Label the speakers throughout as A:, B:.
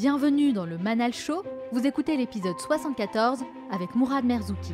A: Bienvenue dans le Manal Show, vous écoutez l'épisode 74 avec Mourad Merzouki.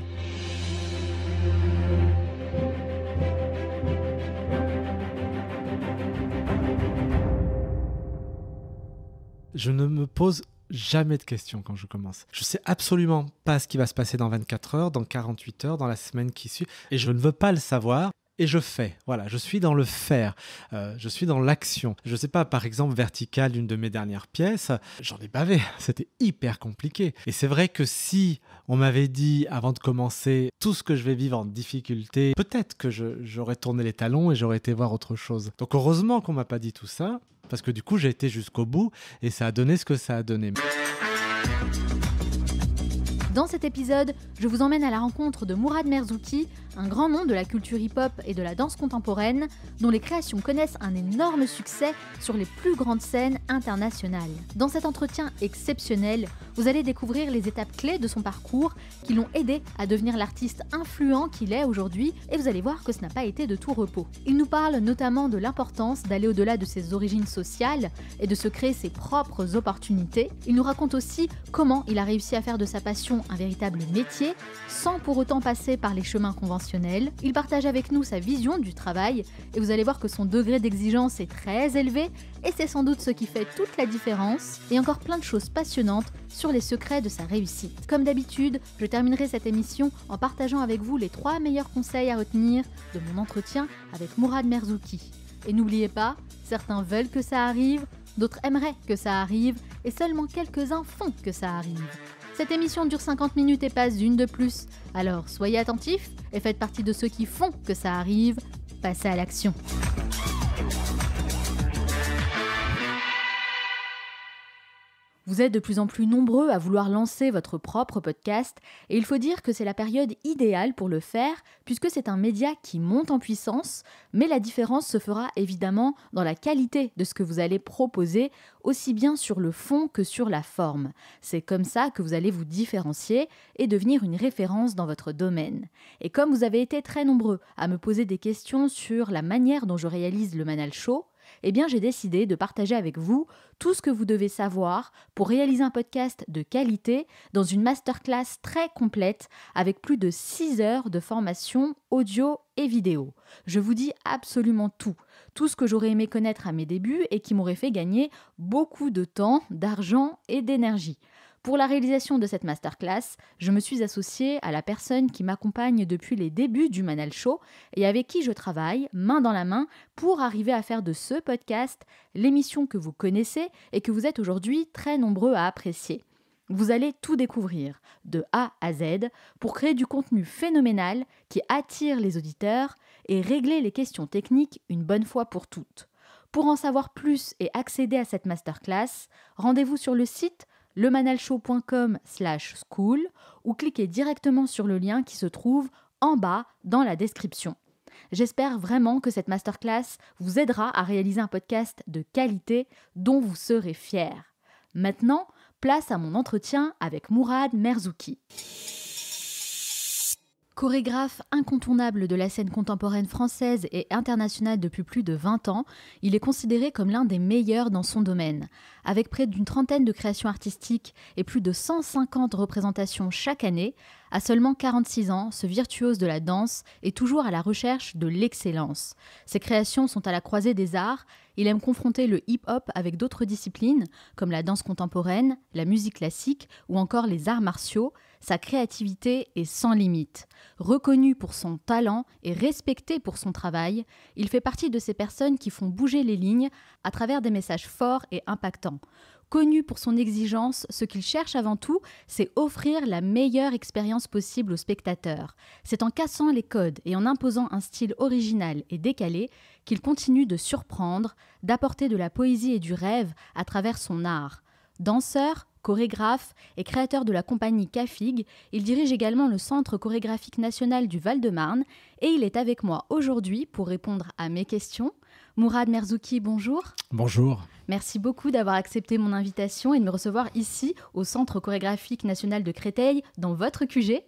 B: Je ne me pose jamais de questions quand je commence. Je sais absolument pas ce qui va se passer dans 24 heures, dans 48 heures, dans la semaine qui suit, et je ne veux pas le savoir et je fais. Voilà, je suis dans le faire, euh, je suis dans l'action. Je sais pas, par exemple, vertical une de mes dernières pièces, j'en ai bavé, c'était hyper compliqué. Et c'est vrai que si on m'avait dit avant de commencer tout ce que je vais vivre en difficulté, peut-être que j'aurais tourné les talons et j'aurais été voir autre chose. Donc heureusement qu'on m'a pas dit tout ça, parce que du coup j'ai été jusqu'au bout et ça a donné ce que ça a donné.
A: Dans cet épisode, je vous emmène à la rencontre de Mourad Merzouki, un grand nom de la culture hip-hop et de la danse contemporaine, dont les créations connaissent un énorme succès sur les plus grandes scènes internationales. Dans cet entretien exceptionnel, vous allez découvrir les étapes clés de son parcours qui l'ont aidé à devenir l'artiste influent qu'il est aujourd'hui et vous allez voir que ce n'a pas été de tout repos. Il nous parle notamment de l'importance d'aller au-delà de ses origines sociales et de se créer ses propres opportunités. Il nous raconte aussi comment il a réussi à faire de sa passion un véritable métier, sans pour autant passer par les chemins conventionnels. Il partage avec nous sa vision du travail, et vous allez voir que son degré d'exigence est très élevé, et c'est sans doute ce qui fait toute la différence, et encore plein de choses passionnantes sur les secrets de sa réussite. Comme d'habitude, je terminerai cette émission en partageant avec vous les trois meilleurs conseils à retenir de mon entretien avec Mourad Merzouki. Et n'oubliez pas, certains veulent que ça arrive, d'autres aimeraient que ça arrive, et seulement quelques-uns font que ça arrive. Cette émission dure 50 minutes et passe une de plus. Alors soyez attentifs et faites partie de ceux qui font que ça arrive. Passez à l'action. Vous êtes de plus en plus nombreux à vouloir lancer votre propre podcast et il faut dire que c'est la période idéale pour le faire puisque c'est un média qui monte en puissance, mais la différence se fera évidemment dans la qualité de ce que vous allez proposer, aussi bien sur le fond que sur la forme. C'est comme ça que vous allez vous différencier et devenir une référence dans votre domaine. Et comme vous avez été très nombreux à me poser des questions sur la manière dont je réalise le Manal Show, eh bien j'ai décidé de partager avec vous tout ce que vous devez savoir pour réaliser un podcast de qualité dans une masterclass très complète avec plus de 6 heures de formation audio et vidéo. Je vous dis absolument tout, tout ce que j'aurais aimé connaître à mes débuts et qui m'aurait fait gagner beaucoup de temps, d'argent et d'énergie. Pour la réalisation de cette masterclass, je me suis associée à la personne qui m'accompagne depuis les débuts du Manal Show et avec qui je travaille main dans la main pour arriver à faire de ce podcast l'émission que vous connaissez et que vous êtes aujourd'hui très nombreux à apprécier. Vous allez tout découvrir, de A à Z, pour créer du contenu phénoménal qui attire les auditeurs et régler les questions techniques une bonne fois pour toutes. Pour en savoir plus et accéder à cette masterclass, rendez-vous sur le site lemanalshow.com school ou cliquez directement sur le lien qui se trouve en bas dans la description. J'espère vraiment que cette masterclass vous aidera à réaliser un podcast de qualité dont vous serez fier. Maintenant, place à mon entretien avec Mourad Merzouki. Chorégraphe incontournable de la scène contemporaine française et internationale depuis plus de 20 ans, il est considéré comme l'un des meilleurs dans son domaine. Avec près d'une trentaine de créations artistiques et plus de 150 représentations chaque année, à seulement 46 ans, ce virtuose de la danse est toujours à la recherche de l'excellence. Ses créations sont à la croisée des arts, il aime confronter le hip-hop avec d'autres disciplines, comme la danse contemporaine, la musique classique ou encore les arts martiaux, sa créativité est sans limite. Reconnu pour son talent et respecté pour son travail, il fait partie de ces personnes qui font bouger les lignes à travers des messages forts et impactants. Connu pour son exigence, ce qu'il cherche avant tout, c'est offrir la meilleure expérience possible aux spectateurs. C'est en cassant les codes et en imposant un style original et décalé qu'il continue de surprendre, d'apporter de la poésie et du rêve à travers son art. Danseur, Chorégraphe et créateur de la compagnie Cafig, il dirige également le Centre chorégraphique national du Val-de-Marne et il est avec moi aujourd'hui pour répondre à mes questions. Mourad Merzouki, bonjour. Bonjour. Merci beaucoup d'avoir accepté mon invitation et de me recevoir ici au Centre chorégraphique national de Créteil dans votre QG.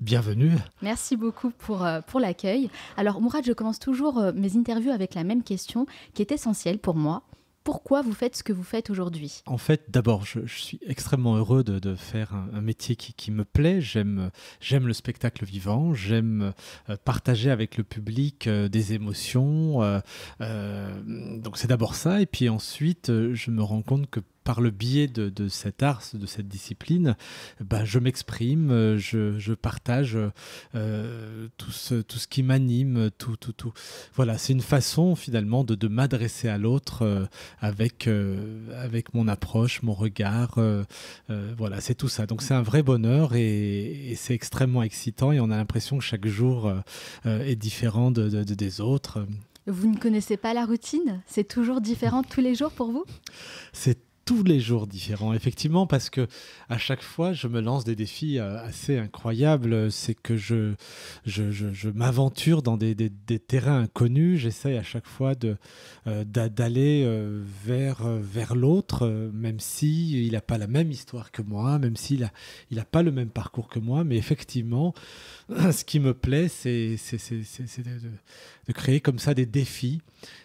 A: Bienvenue. Merci beaucoup pour, euh, pour l'accueil. Alors Mourad, je commence toujours euh, mes interviews avec la même question qui est essentielle pour moi pourquoi vous faites ce que vous faites aujourd'hui
B: En fait, d'abord, je, suis extrêmement heureux de, faire un, métier qui, me plaît. J'aime, le spectacle vivant, j'aime euh, partager avec le public euh, des émotions. Euh, donc c'est d'abord ça. Et puis ensuite, je me rends compte que par le biais de, cet art, de cette discipline, bah, je m'exprime, euh, je, partage euh, tout, ce, tout, ce, qui m'anime, tout, tout, tout. Voilà, c'est une façon finalement de, m'adresser à l'autre euh, avec, avec mon approche, mon regard. voilà, c'est tout ça. Donc c'est un vrai bonheur et, c'est extrêmement excitant et on a l'impression que chaque jour est différent de, des autres.
A: Vous ne connaissez pas la routine C'est toujours différent tous les jours pour vous
B: C'est tous les jours différents, effectivement, parce que à chaque fois, je me lance des défis euh, assez incroyables. C'est que je, je, m'aventure dans des, terrains inconnus. J'essaye à chaque fois de, euh, d'aller euh, vers, vers l'autre, même si il n'a pas la même histoire que moi, même s'il n'a il a pas le même parcours que moi. Mais effectivement, ce qui me plaît, c'est, c'est de, de créer comme ça des défis.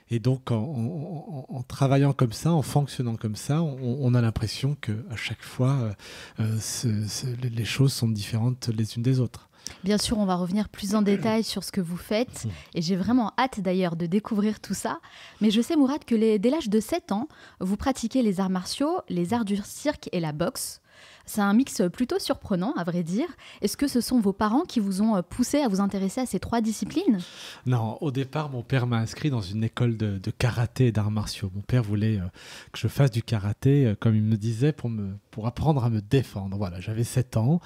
B: Et donc, en, travaillant comme ça, en fonctionnant comme ça, on, a l'impression qu'à chaque fois, euh, euh, les choses sont différentes les unes des autres.
A: Bien sûr, on va revenir plus en détail sur ce que vous faites et j'ai vraiment hâte d'ailleurs de découvrir tout ça. Mais je sais, Mourad, que dès l'âge de 7 ans, vous pratiquez les arts martiaux, les arts du cirque et la boxe. C'est un mix plutôt surprenant, à vrai dire. Est-ce que ce sont vos parents qui vous ont euh, poussé à vous intéresser à ces trois disciplines
B: Non, au départ, mon père m'a inscrit dans une école de, karaté et d'arts martiaux. Mon père voulait euh, que je fasse du karaté, euh, comme il me disait, pour, me, pour apprendre à me défendre. Voilà, j'avais 7 ans.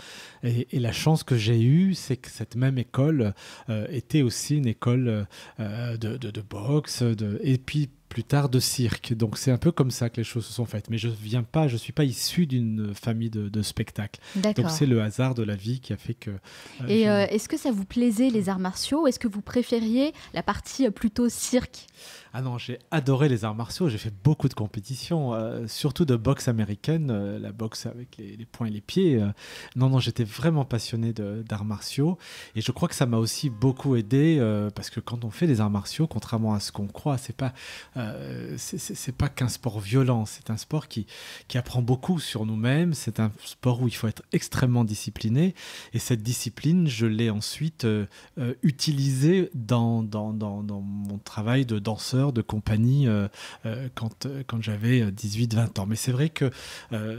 B: Et, la chance que j'ai eue, c'est que cette même école était aussi une école de, de, boxe. et puis, plus tard de cirque. Donc c'est un peu comme ça que les choses se sont faites. Mais je viens pas, je suis pas issu d'une famille de, spectacles. spectacle. Donc c'est le hasard de la vie qui a fait que. Euh, et
A: euh, est-ce que ça vous plaisait les arts martiaux Est-ce que vous préfériez la partie euh, plutôt cirque
B: ah non, j'ai adoré les arts martiaux, j'ai fait beaucoup de compétitions, surtout de boxe américaine, la boxe avec les, poings et les pieds. Non, non, j'étais vraiment passionné d'arts martiaux et je crois que ça m'a aussi beaucoup aidé parce que quand on fait des arts martiaux, contrairement à ce qu'on croit, c'est pas euh, c'est pas qu'un sport violent, c'est un sport qui, qui apprend beaucoup sur nous-mêmes, c'est un sport où il faut être extrêmement discipliné, et cette discipline, je l'ai ensuite euh, euh, utilisée dans dans, dans, mon travail de danseur, de compagnie, quand, quand j'avais 18-20 ans. Mais c'est vrai que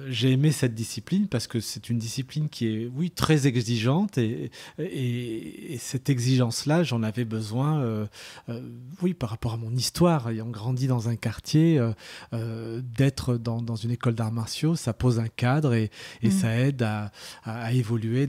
B: j'ai aimé cette discipline parce que c'est une discipline qui est, oui, très exigeante, et, et, cette exigence-là, j'en avais besoin, oui, par rapport à mon histoire, ayant grandi dit dans un quartier, euh, euh, d'être dans, une école d'arts martiaux, ça pose un cadre et, mm. ça aide à, évoluer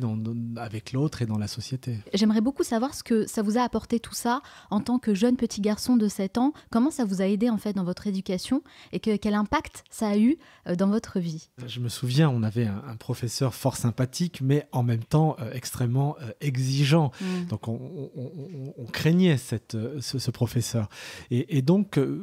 B: avec l'autre et dans la société.
A: J'aimerais beaucoup savoir ce que ça vous a apporté tout ça en tant que jeune petit garçon de 7 ans. Comment ça vous a aidé en fait dans votre éducation et quel impact ça a eu euh, dans votre vie
B: Je me souviens, on avait un, professeur fort sympathique, mais en même temps extrêmement exigeant. Mm. Donc on, craignait cette, ce, professeur. Et, donc,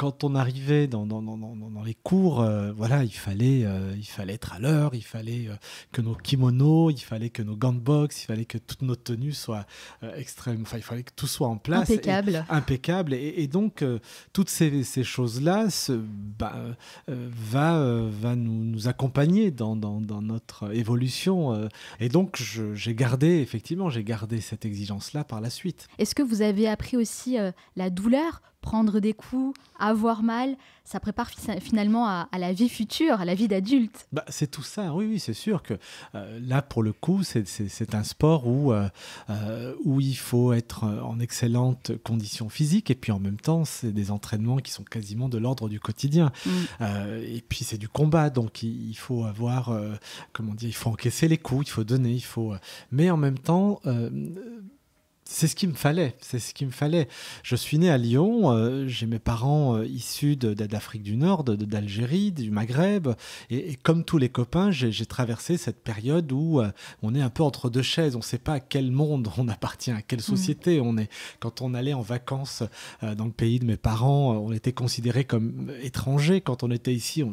B: quand on arrivait dans, dans, les cours, euh, voilà, il fallait, euh, il fallait être à l'heure, il fallait euh, que nos kimonos, il fallait que nos gants de boxe, il fallait que toute notre tenue soit extrême, enfin, il fallait que tout soit en place. Impeccable. impeccable. Et, donc, toutes ces, choses-là ce, bah, va, va nous, nous accompagner dans, notre évolution. et donc, j'ai gardé, effectivement, j'ai gardé cette exigence-là par la suite.
A: Est-ce que vous avez appris aussi la douleur, prendre des coups, à avoir mal, ça prépare finalement à, la vie future, à la vie d'adulte.
B: Bah, c'est tout ça, oui, oui c'est sûr que euh, là, pour le coup, c'est un sport où, euh, euh, où il faut être en excellente condition physique et puis en même temps, c'est des entraînements qui sont quasiment de l'ordre du quotidien. Mm. et puis c'est du combat, donc il, il faut avoir, comment dire, il faut encaisser les coups, il faut donner, il faut. mais en même temps c'est ce qu'il me fallait. C'est ce qu'il me fallait. Je suis né à Lyon. Euh, j'ai mes parents euh, issus d'Afrique du Nord, d'Algérie, du Maghreb. Et, comme tous les copains, j'ai traversé cette période où euh, on est un peu entre deux chaises. On ne sait pas à quel monde on appartient, à quelle mm. société on est. Quand on allait en vacances dans le pays de mes parents, on était considéré comme étranger. Quand on était ici, on,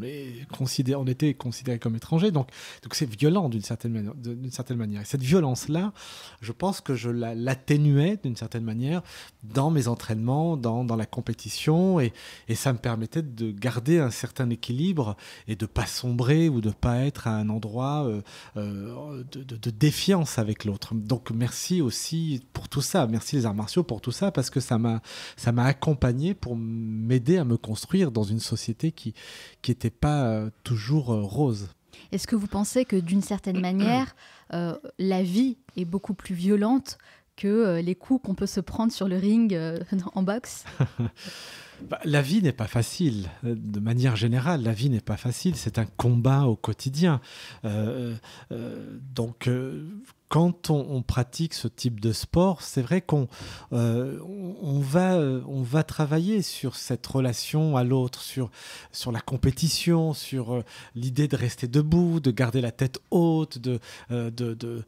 B: considéré, on était considéré comme étranger. Donc, donc c'est violent d'une certaine, D'une certaine manière. Et cette violence-là, je pense que je l'atténue d'une certaine manière dans mes entraînements, dans, la compétition, et, ça me permettait de garder un certain équilibre et de ne pas sombrer ou de ne pas être à un endroit euh, euh, de, défiance avec l'autre. Donc merci aussi pour tout ça, merci les arts martiaux pour tout ça, parce que ça m'a accompagné pour m'aider à me construire dans une société qui n'était pas euh, toujours rose.
A: Est-ce que vous pensez que d'une certaine manière, la vie est beaucoup plus violente que euh, les coups qu'on peut se prendre sur le ring euh, en boxe
B: bah, La vie n'est pas facile. Euh, de manière générale, la vie n'est pas facile. C'est un combat au quotidien. donc, quand on, pratique ce type de sport, c'est vrai qu'on euh, on va, euh, on va travailler sur cette relation à l'autre, sur, sur la compétition, sur euh, l'idée de rester debout, de garder la tête haute, de, de, de,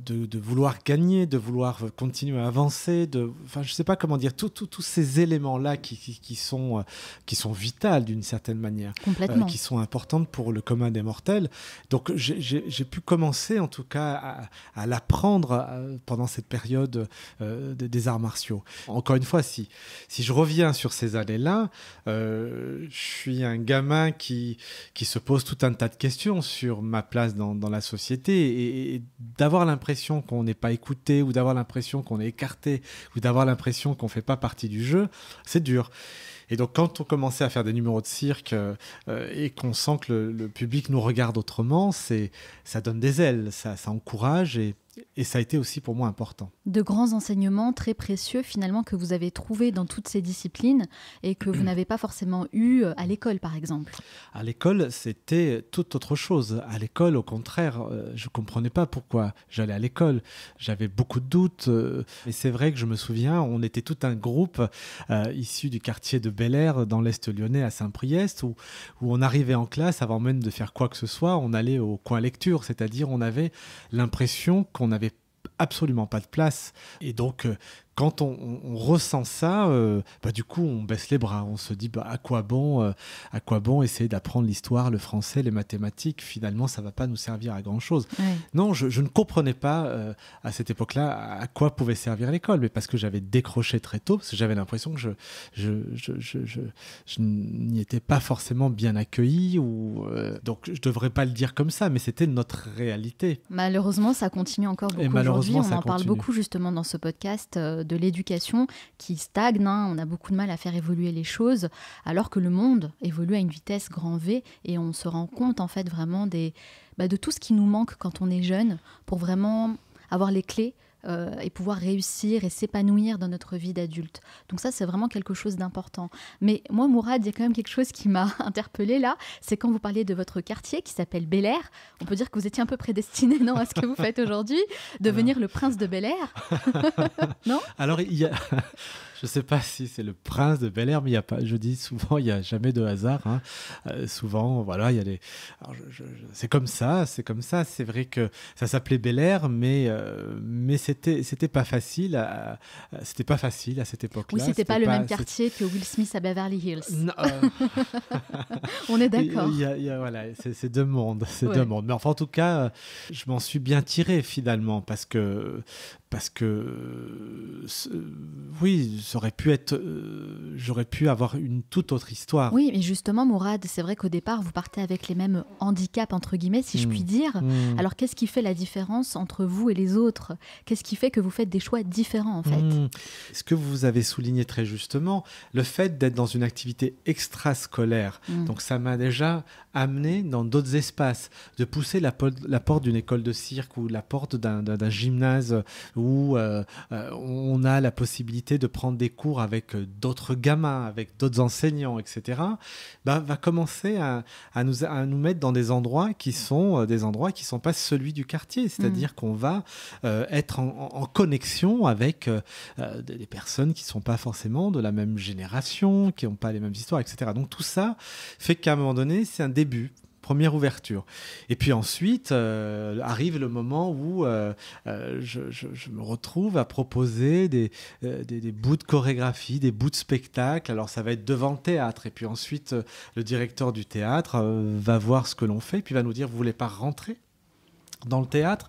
B: de, vouloir gagner, de vouloir continuer à avancer, de, enfin, je sais pas comment dire, tous ces éléments-là qui, qui, sont, qui sont vitales d'une certaine manière, qui sont importantes pour le commun des mortels. Donc j'ai pu commencer en tout cas à à l'apprendre euh, pendant cette période euh, des arts martiaux. Encore une fois, si, si je reviens sur ces années-là, euh, je suis un gamin qui, qui se pose tout un tas de questions sur ma place dans, dans la société et, et d'avoir l'impression qu'on n'est pas écouté ou d'avoir l'impression qu'on est écarté ou d'avoir l'impression qu'on ne fait pas partie du jeu, c'est dur. Et donc, quand on commençait à faire des numéros de cirque euh, euh, et qu'on sent que le, public nous regarde autrement, c'est ça donne des ailes, ça, ça encourage. Et, et ça a été aussi pour moi important.
A: De grands enseignements très précieux finalement que vous avez trouvés dans toutes ces disciplines et que vous n'avez pas forcément eu euh, à l'école par exemple.
B: À l'école, c'était tout autre chose. À l'école, au contraire, euh, je ne comprenais pas pourquoi j'allais à l'école. J'avais beaucoup de doutes. et euh, c'est vrai que je me souviens, on était tout un groupe issu du quartier de Bel Air dans l'Est lyonnais à Saint-Priest où, où on arrivait en classe avant même de faire quoi que ce soit. On allait au coin lecture, c'est-à-dire on avait l'impression qu'on on n'avait absolument pas de place. Et donc, euh, quand on, ressent ça, euh, bah, du coup, on baisse les bras. On se dit, bah, à quoi bon, euh, à quoi bon essayer d'apprendre l'histoire, le français, les mathématiques Finalement, ça va pas nous servir à grand chose. Non, je, ne comprenais pas euh, à cette époque-là à quoi pouvait servir l'école, mais parce que j'avais décroché très tôt, parce que j'avais l'impression que je, je, je n'y étais pas forcément bien accueilli. Ou, donc, je devrais pas le dire comme ça, mais c'était notre réalité.
A: Malheureusement, ça continue encore beaucoup aujourd'hui. On en parle beaucoup justement dans ce podcast de l'éducation qui stagne, hein. on a beaucoup de mal à faire évoluer les choses, alors que le monde évolue à une vitesse grand V et on se rend compte en fait vraiment des, bah, de tout ce qui nous manque quand on est jeune pour vraiment avoir les clés euh, et pouvoir réussir et s'épanouir dans notre vie d'adulte. Donc ça, c'est vraiment quelque chose d'important. Mais moi, Mourad, il y a quand même quelque chose qui m'a interpellée là, c'est quand vous parliez de votre quartier qui s'appelle Bel Air, on peut dire que vous étiez un peu prédestiné, non, à ce que vous faites aujourd'hui, devenir le prince de Bel Air.
B: non Alors, il y a... Je sais pas si c'est le prince de Bel Air, mais il y a pas. Je dis souvent, il y a jamais de hasard. Hein. Euh, souvent, voilà, il y a des. c'est comme ça, c'est comme ça. C'est vrai que ça s'appelait Bel Air, mais euh, mais c'était c'était pas facile. c'était pas facile à cette époque-là. Oui, c'était pas, pas le même quartier
A: que Will Smith à Beverly Hills. Non, euh. On est d'accord.
B: voilà, c'est deux mondes, c'est deux mondes. Mais enfin, en tout cas, je m'en suis bien tiré finalement parce que parce que oui aurait pu être, euh, j'aurais pu avoir une toute autre histoire. Oui,
A: mais justement, Mourad, c'est vrai qu'au départ, vous partez avec les mêmes handicaps entre guillemets, si je hmm. puis dire. Hmm. Alors, qu'est-ce qui fait la différence entre vous et les autres Qu'est-ce qui fait que vous faites des choix différents en fait
B: hmm. Ce que vous avez souligné très justement, le fait d'être dans une activité extrascolaire. Donc, ça m'a déjà amené dans d'autres espaces, de pousser la, porte d'une école de cirque ou la porte d'un gymnase où euh, euh, on a la possibilité de prendre des cours avec euh, d'autres gamins, avec d'autres enseignants, etc., bah, va commencer à, nous, à, nous, mettre dans des endroits qui sont euh, des endroits qui sont pas celui du quartier. C'est-à-dire mm. qu'on va euh, être en, connexion avec des personnes qui sont pas forcément de la même génération, qui n'ont pas les mêmes histoires, etc. Donc tout ça fait qu'à un moment donné, c'est un début première ouverture. Et puis ensuite euh, arrive le moment où euh, euh, je, me retrouve à proposer des, des, bouts de chorégraphie, des bouts de spectacle. Alors ça va être devant le théâtre. Et puis ensuite, le directeur du théâtre va voir ce que l'on fait, et puis va nous dire, vous voulez pas rentrer dans le théâtre.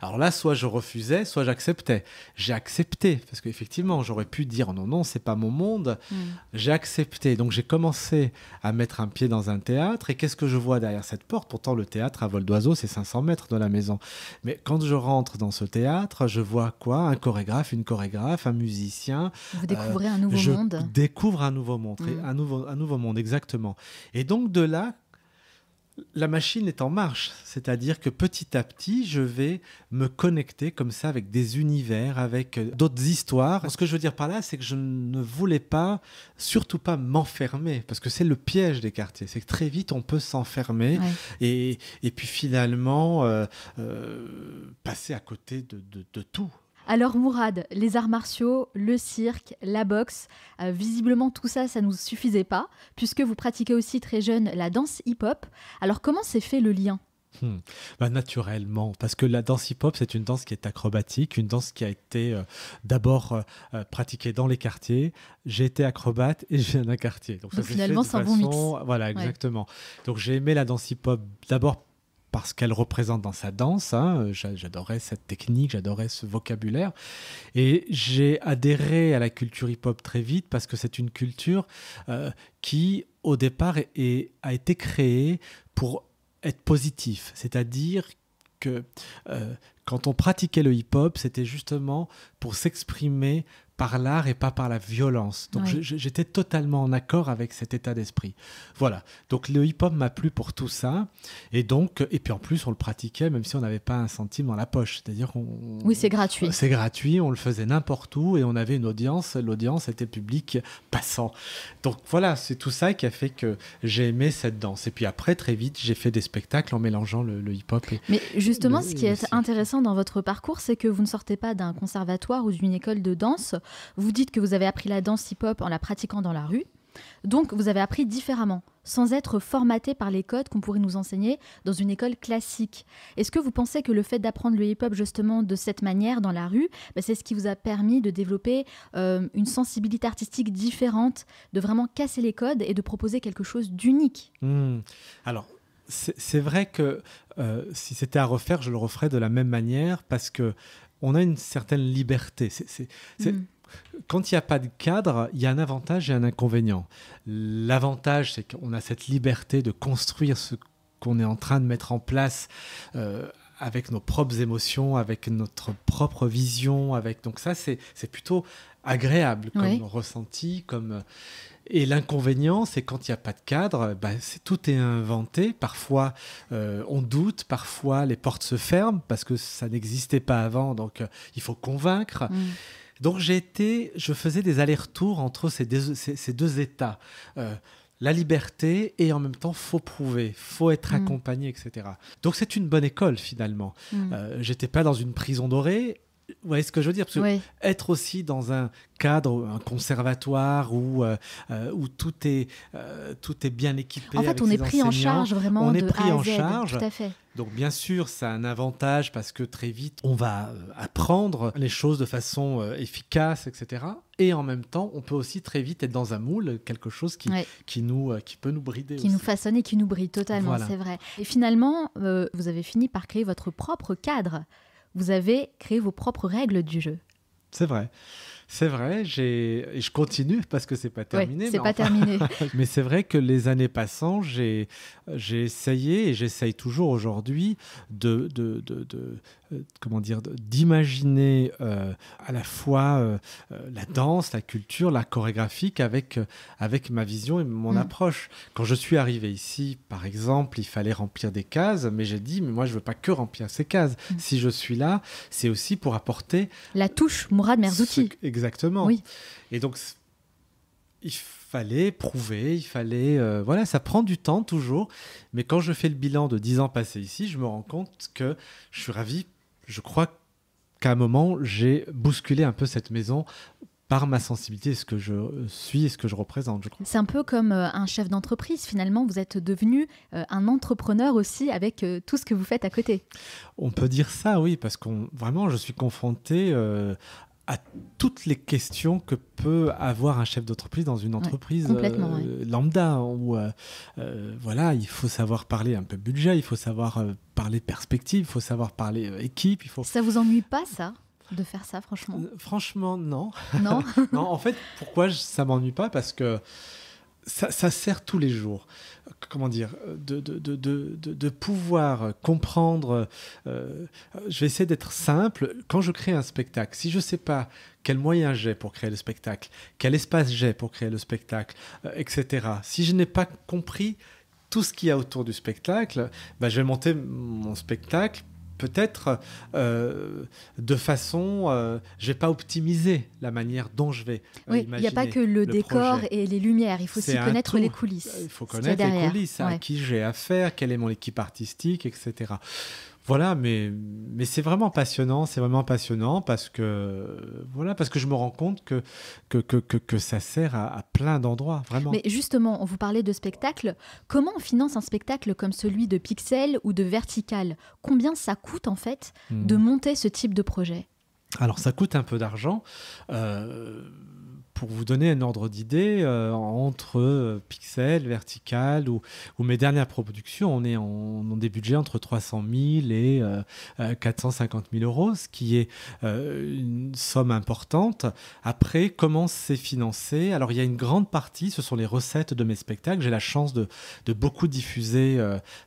B: Alors là, soit je refusais, soit j'acceptais. J'ai accepté, parce qu'effectivement, j'aurais pu dire non, non, c'est pas mon monde. Mm. J'ai accepté. Donc j'ai commencé à mettre un pied dans un théâtre. Et qu'est-ce que je vois derrière cette porte Pourtant, le théâtre à vol d'oiseau, c'est 500 mètres de la maison. Mais quand je rentre dans ce théâtre, je vois quoi Un chorégraphe, une chorégraphe, un musicien. Vous découvrez euh, un nouveau je Découvre un nouveau monde. Mm. nouveau, un nouveau monde, exactement. Et donc de là la machine est en marche, c'est-à-dire que petit à petit, je vais me connecter comme ça avec des univers, avec euh, d'autres histoires. Ce que je veux dire par là, c'est que je ne voulais pas, surtout pas m'enfermer, parce que c'est le piège des quartiers, c'est que très vite on peut s'enfermer et, puis finalement euh, euh, passer à côté de tout.
A: Alors Mourad, les arts martiaux, le cirque, la boxe, euh, visiblement tout ça, ça ne nous suffisait pas, puisque vous pratiquez aussi très jeune la danse hip-hop. Alors comment s'est fait le lien
B: hmm. Bah, naturellement, parce que la danse hip-hop, c'est une danse qui est acrobatique, une danse qui a été euh, d'abord euh, pratiquée dans les quartiers. J'ai été acrobate et je viens d'un quartier. Donc, finalement, c'est un bon mix. Voilà, exactement. Donc j'ai aimé la danse hip-hop d'abord parce qu'elle représente dans sa danse. Hein, j'adorais cette technique, j'adorais ce vocabulaire. Et j'ai adhéré à la culture hip-hop très vite parce que c'est une culture euh, qui, au départ, a été créée pour être positif. C'est-à-dire que euh, quand on pratiquait le hip-hop, c'était justement pour s'exprimer par l'art et pas par la violence. Donc j'étais totalement en accord avec cet état d'esprit. Voilà. Donc le hip-hop m'a plu pour tout ça. Et donc et puis en plus on le pratiquait même si on n'avait pas un centime dans la poche. C'est-à-dire qu'on oui c'est gratuit. C'est gratuit. On le faisait n'importe où et on avait une audience. L'audience était publique passant. Donc voilà c'est tout ça qui a fait que j'ai aimé cette danse. Et puis après très vite j'ai fait des spectacles en mélangeant le, hip-hop. Mais justement ce qui est
A: intéressant dans votre parcours c'est que vous ne sortez pas d'un conservatoire ou d'une école de danse vous dites que vous avez appris la danse hip-hop en la pratiquant dans la rue. Donc vous avez appris différemment, sans être formaté par les codes qu'on pourrait nous enseigner dans une école classique. Est-ce que vous pensez que le fait d'apprendre le hip-hop justement de cette manière dans la rue, bah, c'est ce qui vous a permis de développer euh, une sensibilité artistique différente, de vraiment casser les codes et de proposer quelque chose d'unique
B: hmm. Alors c'est vrai que euh, si c'était à refaire, je le referais de la même manière parce que on a une certaine liberté. C'est, hmm quand il n'y a pas de cadre, il y a un avantage et un inconvénient. L'avantage, c'est qu'on a cette liberté de construire ce qu'on est en train de mettre en place. Euh, avec nos propres émotions, avec notre propre vision, avec donc ça c'est plutôt agréable comme ressenti, comme euh, et l'inconvénient c'est quand il n'y a pas de cadre, bah, tout est inventé. Parfois euh, on doute, parfois les portes se ferment parce que ça n'existait pas avant, donc il faut convaincre. Mm. Donc j'étais, je faisais des allers-retours entre ces deux, états. Euh, la liberté et en même temps faut prouver, faut être mm. accompagné, etc. Donc c'est une bonne école finalement. Mm. Euh, j'étais pas dans une prison dorée vous voyez ce que je veux dire Parce que être aussi dans un cadre, un conservatoire où, euh, euh, où tout, est, euh, tout est bien équipé. En fait, on est pris en charge vraiment. On de est pris a en Z, charge. à fait. Donc bien sûr, ça a un avantage parce que très vite, on va apprendre les choses de façon efficace, etc. Et en même temps, on peut aussi très vite être dans un moule, quelque chose qui, qui, nous, qui peut nous brider. Qui nous
A: façonne et qui nous brille totalement, c'est vrai. Et finalement, vous avez fini par créer votre propre cadre vous avez créé vos propres règles du jeu.
B: C'est vrai. C'est vrai, j'ai je continue parce que c'est pas terminé. c'est pas terminé. mais c'est vrai que les années passant, j'ai j'ai essayé et j'essaye toujours aujourd'hui de, de, de euh, comment dire, d'imaginer euh, à la fois euh, la danse, la culture, la chorégraphie avec avec ma vision et mon mm. approche. Quand je suis arrivé ici, par exemple, il fallait remplir des cases, mais j'ai dit, mais moi, je ne veux pas que remplir ces cases. Mm. Si je suis là, c'est aussi pour apporter... La touche Mourad Merzouki. Exactement. Oui. Et donc, il fallait prouver, il fallait... voilà, ça prend du temps toujours, mais quand je fais le bilan de 10 ans passés ici, je me rends compte que je suis ravi je crois qu'à un moment, j'ai bousculé un peu cette maison par ma sensibilité, ce que je suis et ce que je représente,
A: C'est un peu comme euh, un chef d'entreprise, finalement, vous êtes devenu euh, un entrepreneur aussi avec euh, tout ce que vous faites à côté.
B: On peut dire ça, oui, parce qu'on vraiment, je suis confronté à toutes les questions que peut avoir un chef d'entreprise dans une entreprise euh, lambda ou euh, euh, voilà il faut savoir parler un peu budget il faut savoir parler perspective il faut savoir parler équipe il faut ça
A: vous ennuie pas ça de faire ça franchement franchement non non, non
B: en fait pourquoi ça ça m'ennuie pas parce que ça, sert tous les jours comment dire, de, de, pouvoir comprendre. Euh, euh, je vais essayer d'être simple. Quand je crée un spectacle, si je ne sais pas quel moyen j'ai pour créer le spectacle, quel espace j'ai pour créer le spectacle, euh, etc., si je n'ai pas compris tout ce qu'il y a autour du spectacle, bah, je vais monter mon spectacle peut-être euh, de façon, euh, je n'ai pas optimisé la manière dont je vais. Euh, oui, il n'y a pas que le, décor
A: et les lumières, il faut aussi connaître les coulisses. Il faut connaître les coulisses, à
B: qui j'ai affaire, quelle est mon équipe artistique, etc voilà, mais, mais c'est vraiment passionnant, c'est vraiment passionnant parce que, voilà, parce que je me rends compte que, que, que, ça sert à, plein d'endroits, vraiment. Mais
A: justement, vous parlez de spectacle. Comment on finance un spectacle comme celui de Pixel ou de Vertical Combien ça coûte en fait de hmm. monter ce type de projet
B: Alors ça coûte un peu d'argent. Euh, pour vous donner un ordre d'idée, euh, entre euh, Pixel, Vertical ou, ou, mes dernières productions, on est en, des budgets entre 300 000 et 450 euh, 000 euros, ce qui est une somme importante. Après, comment c'est financé Alors, il y a une grande partie, ce sont les recettes de mes spectacles. J'ai la chance de, beaucoup diffuser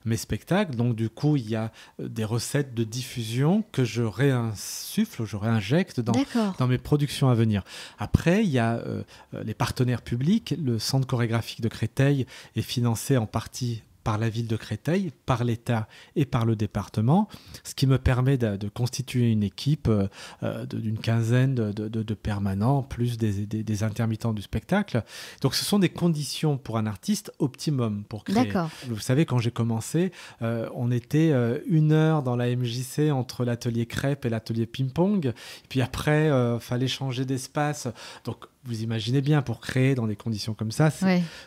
B: mes spectacles, donc du coup, il y a des recettes de diffusion que je réinsuffle, je réinjecte dans, dans mes productions à venir. Après, il y a euh, euh, les partenaires publics. Le centre chorégraphique de Créteil est financé en partie par la ville de Créteil, par l'État et par le département, ce qui me permet de, constituer une équipe euh, d'une quinzaine de, permanents, plus des, intermittents du spectacle. Donc ce sont des conditions pour un artiste optimum pour créer. Vous savez, quand j'ai commencé, on était une heure dans la MJC entre l'atelier crêpe et l'atelier ping-pong. Puis après, fallait changer d'espace. Donc vous imaginez bien, pour créer dans des conditions comme ça,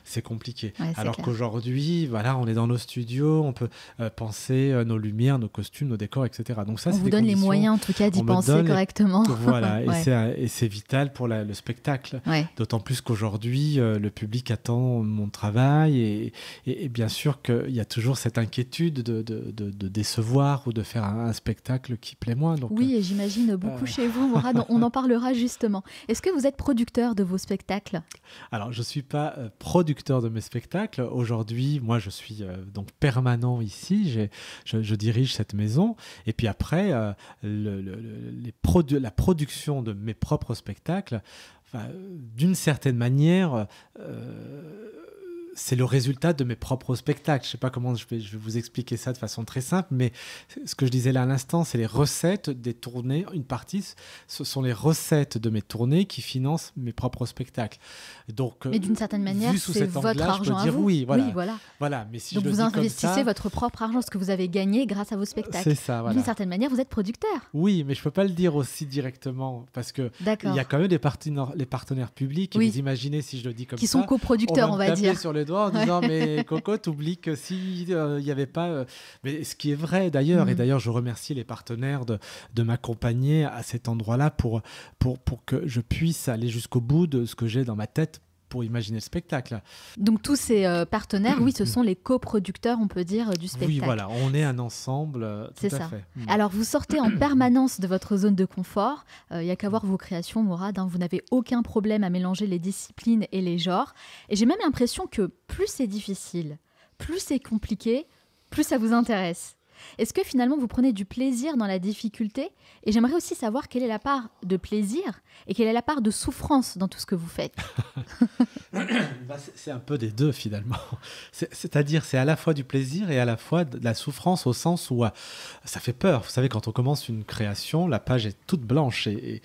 B: c'est compliqué. Alors qu'aujourd'hui, voilà, on est dans nos studios, on peut euh, penser euh, nos lumières, nos costumes, nos décors, etc. Donc ça, on vous donne les moyens, en tout cas, d'y penser correctement. Voilà, euh, et c'est vital pour le spectacle. D'autant plus qu'aujourd'hui, le public attend mon travail et, bien sûr qu'il y a toujours cette inquiétude de, décevoir ou de faire un, spectacle qui plaît moins. Donc,
A: oui, et j'imagine beaucoup chez vous, on en parlera justement. Est-ce que vous êtes producteur de vos spectacles
B: Alors, je ne suis pas euh, producteur de mes spectacles. Aujourd'hui, moi, je suis euh, donc permanent ici. Je, je, dirige cette maison. Et puis après, euh, la production de mes propres spectacles, d'une certaine manière, c'est le résultat de mes propres spectacles. Je sais pas comment je vais, je vais, vous expliquer ça de façon très simple, mais ce que je disais là à l'instant, c'est les recettes des tournées. Une partie, ce sont les recettes de mes tournées qui financent mes propres spectacles. Donc, euh, mais d'une certaine manière, c'est votre argent vous. Oui, voilà. voilà. Mais si Donc je vous investissez votre
A: propre argent, ce que vous avez gagné grâce à vos spectacles. C'est ça. D'une certaine manière, vous êtes producteur.
B: Oui, mais je ne peux pas le dire aussi directement parce que il y a quand même des partenaires, les partenaires publics. vous imaginez si je le dis comme ça, qui sont coproducteurs, on va, dire en disant mais Coco, oublies que si il euh, n'y avait pas, euh, mais ce qui est vrai d'ailleurs, et mm. d'ailleurs je remercie les partenaires de, m'accompagner à cet endroit-là pour, pour, pour que je puisse aller jusqu'au bout de ce que j'ai dans ma tête pour imaginer le spectacle.
A: Donc tous ces euh, partenaires, oui, ce sont les coproducteurs, on peut dire, euh, du spectacle. Oui, voilà, on
B: est un ensemble. Euh, c'est ça. Mm. Alors vous
A: sortez en permanence de votre zone de confort. Il y' n'y a qu'à voir vos créations, Mourad. Hein. vous n'avez aucun problème à mélanger les disciplines et les genres. Et j'ai même l'impression que plus c'est difficile, plus c'est compliqué, plus ça vous intéresse. Est-ce que finalement vous prenez du plaisir dans la difficulté Et j'aimerais aussi savoir quelle est la part de plaisir et quelle est la part de souffrance dans tout ce que vous faites.
B: Bah, c'est un peu des deux finalement. C'est-à-dire c'est à la fois du plaisir et à la fois de la souffrance au sens où euh, ça fait peur. Vous savez, quand on commence une création, la page est toute blanche et,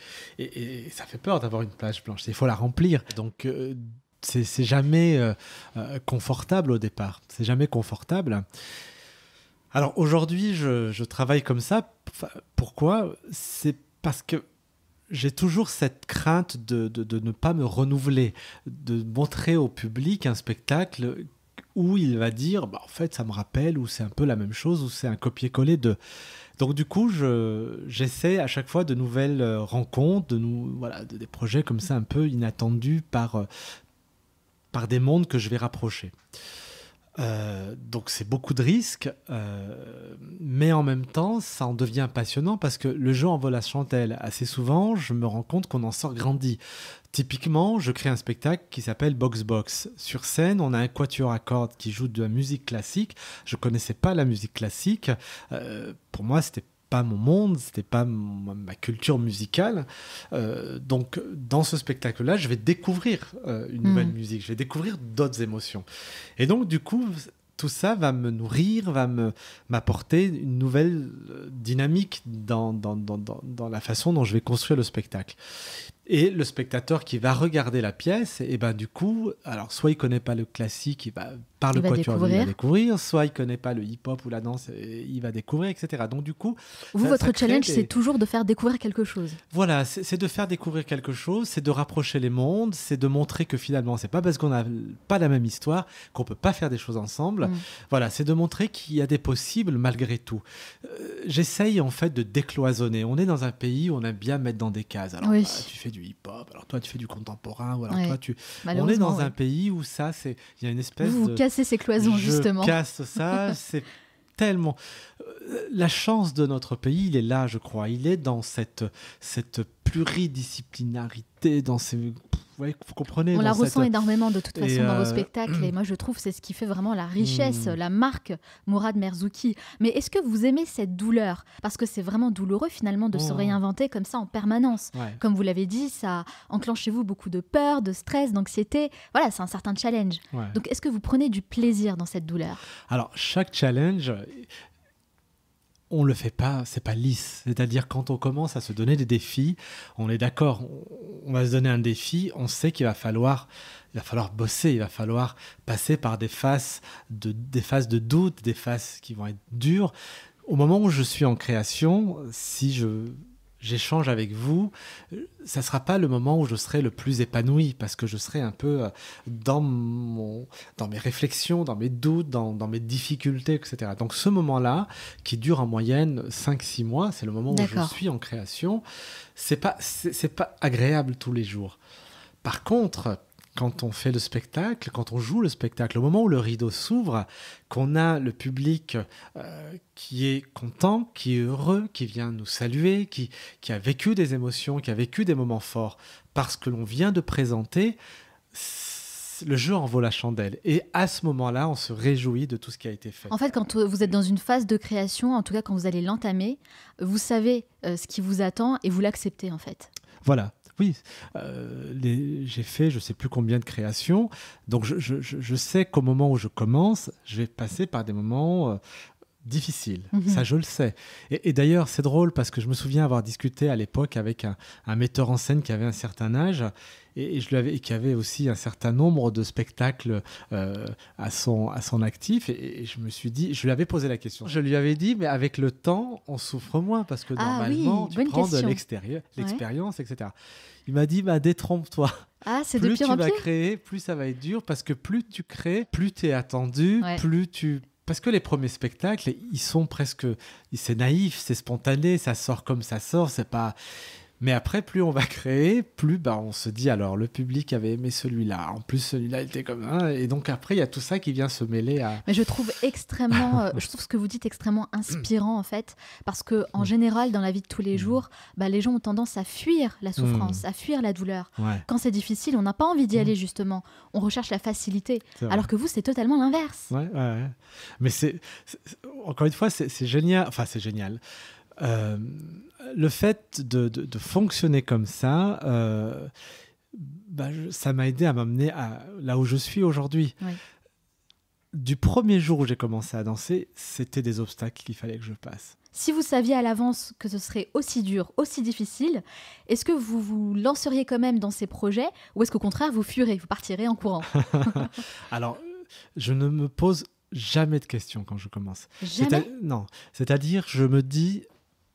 B: ça fait peur d'avoir une page blanche. Il faut la remplir. Donc euh, c'est jamais euh, confortable au départ. C'est jamais confortable. Alors aujourd'hui, je, travaille comme ça. Pourquoi C'est parce que j'ai toujours cette crainte de, ne pas me renouveler, de montrer au public un spectacle où il va dire, bah, en fait, ça me rappelle, ou c'est un peu la même chose, ou c'est un copier-coller de... Donc du coup, j'essaie à chaque fois de nouvelles euh, rencontres, de des projets comme ça un peu inattendus par euh, des mondes que je vais rapprocher. Euh, donc c'est beaucoup de risques, euh, mais en même temps, ça en devient passionnant parce que le jeu en la chantelle. Assez souvent, je me rends compte qu'on en sort grandi. Typiquement, je crée un spectacle qui s'appelle Box Box. Sur scène, on a un quatuor à cordes qui joue de la musique classique. Je connaissais pas la musique classique. Euh, pour moi, c'était pas mon monde, c'était pas ma culture musicale. Euh, donc, dans ce spectacle-là, je vais découvrir euh, une nouvelle mm. musique, je vais découvrir d'autres émotions. Et donc, du coup, tout ça va me nourrir, va m'apporter une nouvelle euh, dynamique dans dans, dans, la façon dont je vais construire le spectacle. Et le spectateur qui va regarder la pièce, et eh ben du coup, alors soit il connaît pas le classique, il va par le quoi tu vas découvrir, soit il connaît pas le hip-hop ou la danse, il va découvrir, etc. Donc du coup, vous votre challenge, c'est
A: toujours de faire découvrir quelque chose.
B: Voilà, c'est de faire découvrir quelque chose, c'est de rapprocher les mondes, c'est de montrer que finalement, c'est pas parce qu'on n'a pas la même histoire qu'on peut pas faire des choses ensemble. Mm. Voilà, c'est de montrer qu'il y a des possibles malgré tout. Euh, j'essaye en fait de décloisonner. On est dans un pays où on aime bien mettre dans des cases. Alors, bah, tu fais hip-hop, alors toi tu fais du contemporain, ou alors toi tu. On est dans un pays où ça, c'est. Il y a une espèce vous de. Vous cassez ces cloisons, justement. casse ça, c'est tellement. Euh, la chance de notre pays, il est là, je crois. Il est dans cette, cette pluridisciplinarité, dans ces vous comprenez. On la ressent énormément de toute façon dans vos euh, spectacles. et hmm. moi,
A: je trouve c'est ce qui fait vraiment la richesse, hmm. la marque Mourad Merzouki. Mais est-ce que vous aimez cette douleur Parce que c'est vraiment douloureux finalement de se oh. réinventer comme ça en permanence. Comme vous l'avez dit, ça enclenche chez vous beaucoup de peur, de stress, d'anxiété. Voilà, c'est un certain challenge. Donc, est-ce que vous prenez du plaisir dans cette douleur
B: Alors, chaque challenge on le fait pas, c'est pas lisse. C'est-à-dire quand on commence à se donner des défis, on est d'accord, on va se donner un défi, on sait qu'il va falloir, il va falloir bosser, il va falloir passer par des phases de, des phases de doute, des phases qui vont être dures. Au moment où je suis en création, si je j'échange avec vous, euh, ça sera pas le moment où je serai le plus épanoui parce que je serai un peu euh, dans mon, dans mes réflexions, dans mes doutes, dans, mes difficultés, etc. Donc ce moment-là, qui dure en moyenne 5-6 mois, c'est le moment où je suis en création. C'est pas, c'est pas agréable tous les jours. Par contre, quand on fait le spectacle, quand on joue le spectacle, au moment où le rideau s'ouvre, qu'on a le public euh, qui est content, qui est heureux, qui vient nous saluer, qui, a vécu des émotions, qui a vécu des moments forts, parce que l'on vient de présenter, le jeu en vaut la chandelle. Et à ce moment-là, on se réjouit de tout ce qui a été fait. En fait,
A: quand euh, vous êtes dans une phase de création, en tout cas quand vous allez l'entamer, vous savez euh, ce qui vous attend et vous l'acceptez en fait.
B: Voilà, oui, euh, j'ai fait je ne sais plus combien de créations. Donc je, je sais qu'au moment où je commence, je vais passer par des moments euh, difficile. Mhm. Ça, je le sais. Et, d'ailleurs, c'est drôle parce que je me souviens avoir discuté à l'époque avec un, metteur en scène qui avait un certain âge et, qui avait aussi un certain nombre de spectacles euh, à, son, actif. Et, je me suis dit, je lui avais posé la question. Je lui avais dit, mais avec le temps, on souffre moins parce que ah normalement, tu prends de l'extérieur, l'expérience, etc. Il m'a dit, bah, détrompe-toi. Ah, c'est tu vas créer, plus ça va être dur parce que plus tu crées, plus tu es attendu, plus tu parce que les premiers spectacles, ils sont presque, c'est naïf, c'est spontané, ça sort comme ça sort, c'est pas, mais après, plus on va créer, plus bah, on se dit alors le public avait aimé celui-là. En plus, celui-là était comme un. Et donc après, il y a tout ça qui vient se mêler à.
A: Mais je trouve extrêmement, euh, je trouve ce que vous dites extrêmement inspirant en fait, parce que en mm. général, dans la vie de tous les mm. jours, bah, les gens ont tendance à fuir la mm. souffrance, à fuir la douleur. Quand c'est difficile, on n'a pas envie d'y aller justement. On recherche la facilité. Alors que vous, c'est totalement l'inverse.
B: Ouais, ouais, Mais c'est encore une fois, c'est génial. Enfin, c'est génial. Euh, le fait de, fonctionner comme ça, euh, bah, ça m'a aidé à m'amener à là où je suis aujourd'hui. Du premier jour où j'ai commencé à danser, c'était des obstacles qu'il fallait que je passe.
A: Si vous saviez à l'avance que ce serait aussi dur, aussi difficile, est-ce que vous vous lanceriez quand même dans ces projets ou est-ce qu'au contraire vous fuirez, vous partirez en courant
B: Alors, je ne me pose jamais de questions quand je commence. Jamais non, c'est-à-dire je me dis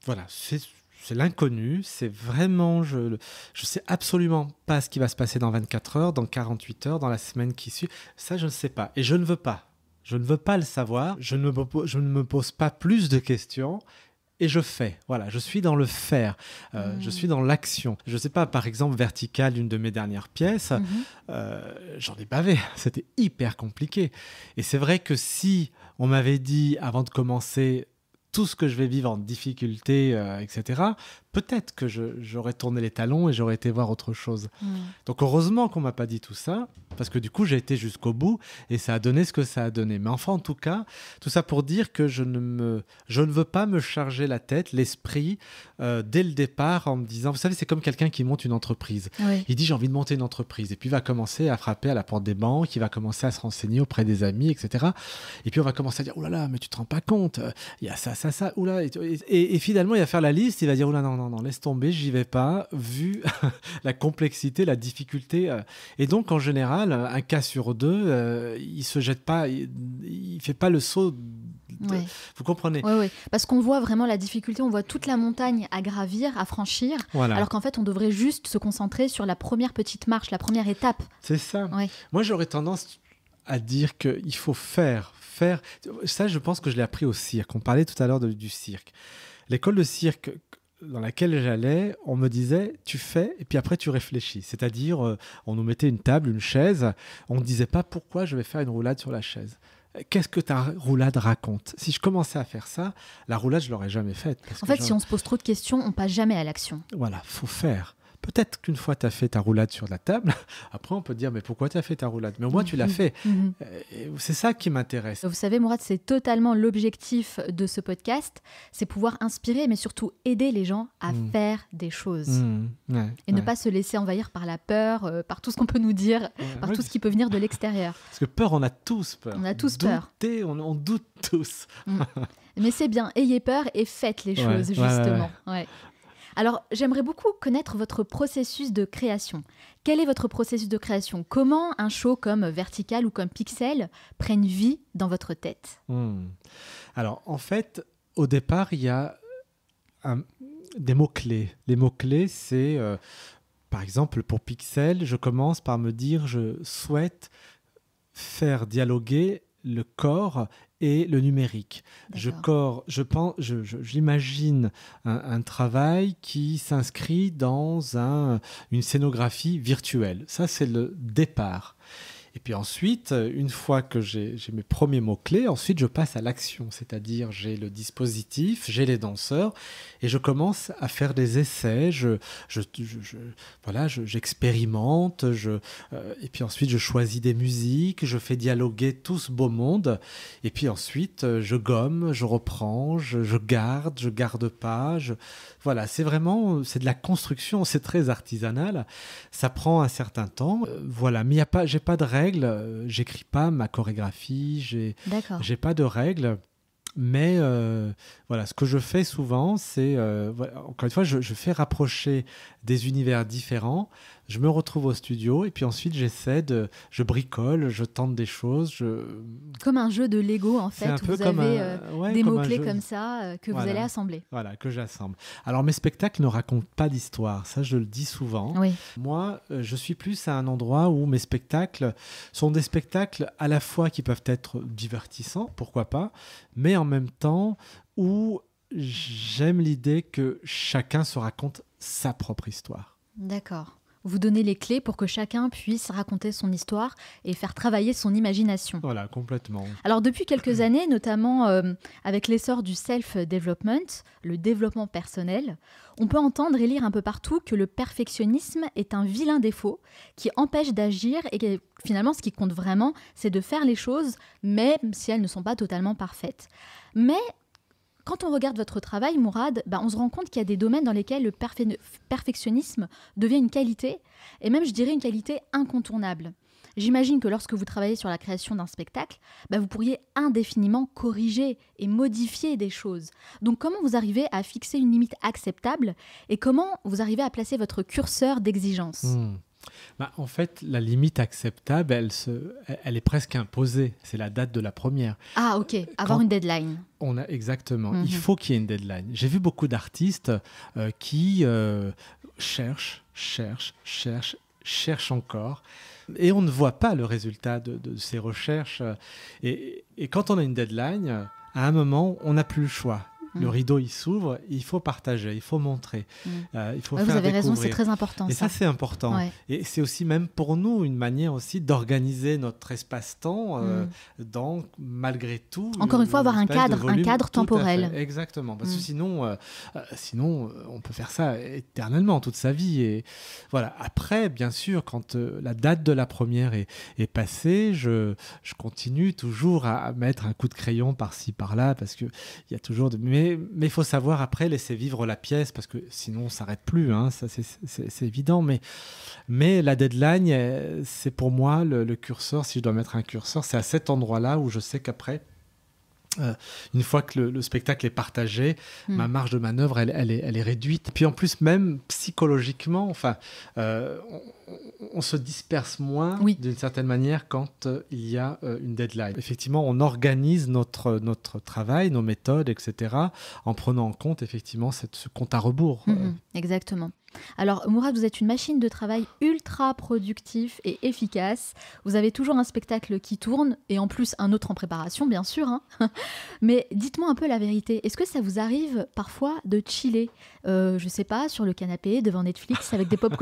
B: voilà, c'est c'est l'inconnu, c'est vraiment, je ne sais absolument pas ce qui va se passer dans 24 heures, dans 48 heures, dans la semaine qui suit. Ça, je ne sais pas. Et je ne veux pas. Je ne veux pas le savoir. Je ne me, je ne me pose pas plus de questions. Et je fais, voilà, je suis dans le faire, euh, je hmm. suis dans l'action. Je ne sais pas, par exemple, verticale, une de mes dernières pièces, mhm. euh, j'en ai bavé, c'était hyper compliqué. Et c'est vrai que si on m'avait dit, avant de commencer, tout ce que je vais vivre en difficulté, euh, etc peut-être que j'aurais tourné les talons et j'aurais été voir autre chose. Mm. Donc heureusement qu'on m'a pas dit tout ça, parce que du coup j'ai été jusqu'au bout et ça a donné ce que ça a donné. Mais enfin en tout cas, tout ça pour dire que je ne, me, je ne veux pas me charger la tête, l'esprit, euh, dès le départ en me disant, vous savez, c'est comme quelqu'un qui monte une entreprise. Il dit j'ai envie de monter une entreprise et puis il va commencer à frapper à la porte des banques, il va commencer à se renseigner auprès des amis, etc. Et puis on va commencer à dire, oh là là, mais tu te rends pas compte, euh, il y a ça, ça, ça, oula. Et, et, et, finalement il va faire la liste, il va dire, oh là non, non, laisse tomber, j'y vais pas, vu la complexité, la difficulté. Euh. Et donc, en général, un cas sur deux, euh, il se jette pas, il, fait pas le saut. Vous comprenez Oui, oui.
A: parce qu'on voit vraiment la difficulté, on voit toute la montagne à gravir, à franchir, alors qu'en fait, on devrait juste se concentrer sur la première petite marche, la première étape.
B: C'est ça. Moi, j'aurais tendance à dire qu'il faut faire, faire. Ça, je pense que je l'ai appris au cirque. On parlait tout à l'heure du cirque. L'école de cirque, dans laquelle j'allais, on me disait tu fais et puis après tu réfléchis. C'est-à-dire, euh, on nous mettait une table, une chaise, on ne disait pas pourquoi je vais faire une roulade sur la chaise. Qu'est-ce que ta roulade raconte Si je commençais à faire ça, la roulade, je l'aurais jamais faite. en fait, si on se
A: pose trop de questions, on passe jamais à l'action.
B: Voilà, faut faire. Peut-être qu'une fois tu as fait ta roulade sur la table, après on peut dire mais pourquoi tu as fait ta roulade Mais au moins tu l'as mhm. fait. Mhm. Euh, c'est ça qui m'intéresse.
A: Vous savez Mourad, c'est totalement l'objectif de ce podcast, c'est pouvoir inspirer mais surtout aider les gens à mhm. faire des choses. et ne pas se laisser envahir par la peur, euh, par tout ce qu'on peut nous dire, par tout ce qui peut venir de l'extérieur.
B: Parce que peur, on a tous peur. On a tous peur. On, on doute tous.
A: Mm. mais c'est bien, ayez peur et faites les choses justement. Alors, j'aimerais beaucoup connaître votre processus de création. Quel est votre processus de création Comment un show comme Vertical ou comme Pixel prenne vie dans votre tête
B: hmm. Alors, en fait, au départ, il y a des mots-clés. Les mots-clés, c'est, euh, par exemple, pour Pixel, je commence par me dire, je souhaite faire dialoguer le corps et le numérique. Je corps, je pense, j'imagine un, travail qui s'inscrit dans un, une scénographie virtuelle. Ça, c'est le départ. Et puis ensuite, euh, une fois que j'ai mes premiers mots-clés, ensuite je passe à l'action, c'est-à-dire j'ai le dispositif, j'ai les danseurs, et je commence à faire des essais, je, je, voilà, j'expérimente, je, euh, et puis ensuite je choisis des musiques, je fais dialoguer tout ce beau monde, et puis ensuite euh, je gomme, je reprends, je, garde, je garde pas, voilà, c'est vraiment, c'est de la construction, c'est très artisanal, ça prend un certain temps, voilà, mais il n'y a pas, j'ai pas de rêve euh, j'écris pas ma chorégraphie, j'ai, pas de règles. Mais euh, voilà, ce que je fais souvent, c'est, euh, encore une fois, je, fais rapprocher des univers différents je me retrouve au studio et puis ensuite j'essaie de, je bricole, je tente des choses. Je...
A: Comme un jeu de Lego en fait, vous avez euh, des mots-clés comme, ça euh, que vous allez assembler.
B: Voilà, que j'assemble. Alors mes spectacles ne racontent pas d'histoire, ça je le dis souvent. Moi, euh, je suis plus à un endroit où mes spectacles sont des spectacles à la fois qui peuvent être divertissants, pourquoi pas, mais en même temps où j'aime l'idée que chacun se raconte sa propre histoire.
A: D'accord vous donner les clés pour que chacun puisse raconter son histoire et faire travailler son imagination.
B: Voilà, complètement.
A: Alors depuis quelques années, notamment euh, avec l'essor du self-development, le développement personnel, on peut entendre et lire un peu partout que le perfectionnisme est un vilain défaut qui empêche d'agir et finalement ce qui compte vraiment, c'est de faire les choses, même si elles ne sont pas totalement parfaites. Mais quand on regarde votre travail, Mourad, bah, on se rend compte qu'il y a des domaines dans lesquels le perfectionnisme devient une qualité, et même je dirais une qualité incontournable. J'imagine que lorsque vous travaillez sur la création d'un spectacle, bah, vous pourriez indéfiniment corriger et modifier des choses. Donc comment vous arrivez à fixer une limite acceptable et comment vous arrivez à placer votre curseur d'exigence hmm.
B: Bah, en fait, la limite acceptable, elle, se, elle est presque imposée. C'est la date de la première.
A: Ah, ok. Avoir une deadline.
B: On a, exactement. Il mhm. faut qu'il y ait une deadline. J'ai vu beaucoup d'artistes euh, qui euh, cherchent, cherchent, cherchent, cherchent encore et on ne voit pas le résultat de, ces recherches. et, quand on a une deadline, à un moment, on n'a plus le choix. Le mm. rideau, il s'ouvre. Il faut partager, il faut montrer, mm. euh, il faut ah, Vous avez raison, c'est très important. Et ça, c'est important. Et c'est aussi même pour nous une manière aussi d'organiser notre espace-temps. Euh, mm. donc, malgré tout, encore une fois, avoir un cadre, un cadre temporel. Exactement. Parce que sinon, euh, euh, sinon, on peut faire ça éternellement, toute sa vie. Et voilà. Après, bien sûr, quand la date de la première est, passée, je, je continue toujours à, mettre un coup de crayon par-ci par-là parce que il y a toujours de mais il faut savoir après laisser vivre la pièce, parce que sinon on s'arrête plus, hein, ça c'est évident. Mais, la deadline, euh, c'est pour moi le, curseur, si je dois mettre un curseur, c'est à cet endroit-là où je sais qu'après, euh, une fois que le, spectacle est partagé, hmm. ma marge de manœuvre, elle, est, réduite. Puis en plus, même psychologiquement, enfin, euh, on, se disperse moins d'une certaine manière quand euh, il y a une deadline. Effectivement, on organise notre, travail, nos méthodes, etc., en prenant en compte effectivement ce compte à rebours.
A: Hmm, hmm, exactement. Alors, Mourad, vous êtes une machine de travail ultra productif et efficace. Vous avez toujours un spectacle qui tourne et en plus un autre en préparation, bien sûr. Hein. Mais dites-moi un peu la vérité. Est-ce que ça vous arrive parfois de chiller euh, Je sais pas, sur le canapé, devant Netflix, avec des pop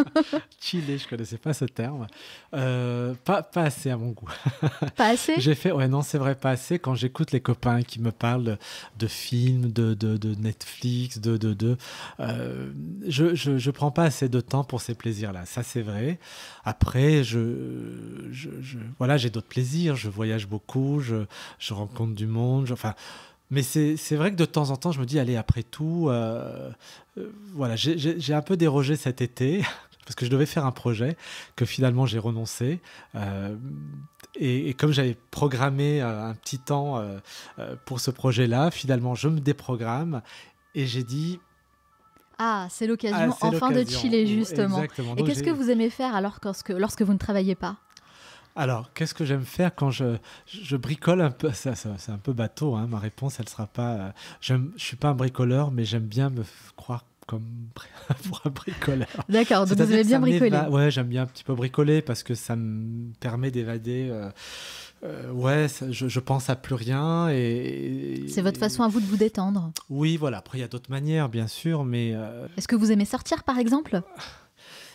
B: Chiller, je connaissais pas ce terme. Euh, pas, pas assez à mon goût.
A: pas assez J'ai
B: fait, ouais, non, c'est vrai, pas assez. Quand j'écoute les copains qui me parlent de films, de, de, Netflix, de. de, euh, je, je, prends pas assez de temps pour ces plaisirs-là, ça c'est vrai. Après, je, je voilà, j'ai d'autres plaisirs, je voyage beaucoup, je, rencontre du monde, enfin. Mais c'est vrai que de temps en temps, je me dis, allez, après tout, euh, euh, voilà, j'ai un peu dérogé cet été parce que je devais faire un projet que finalement j'ai renoncé. Euh, et, comme j'avais programmé un petit temps pour ce projet-là, finalement je me déprogramme et j'ai dit
A: ah, c'est l'occasion ah, enfin de chiller, justement. Et qu'est-ce que vous aimez faire alors lorsque, lorsque vous ne travaillez pas
B: alors, qu'est-ce que j'aime faire quand je, bricole un peu ça, C'est un peu bateau, hein, ma réponse, elle sera pas... Euh, je ne suis pas un bricoleur, mais j'aime bien me croire comme pour un bricoleur. D'accord, donc vous aimez bien bricoler. Ouais, j'aime bien un petit peu bricoler parce que ça me permet d'évader... Euh, euh, ouais, je, pense à plus rien. Et, c'est votre façon
A: à vous de vous détendre.
B: Oui, voilà. Après, il y a d'autres manières, bien sûr, mais. Euh, Est-ce que vous
A: aimez sortir, par exemple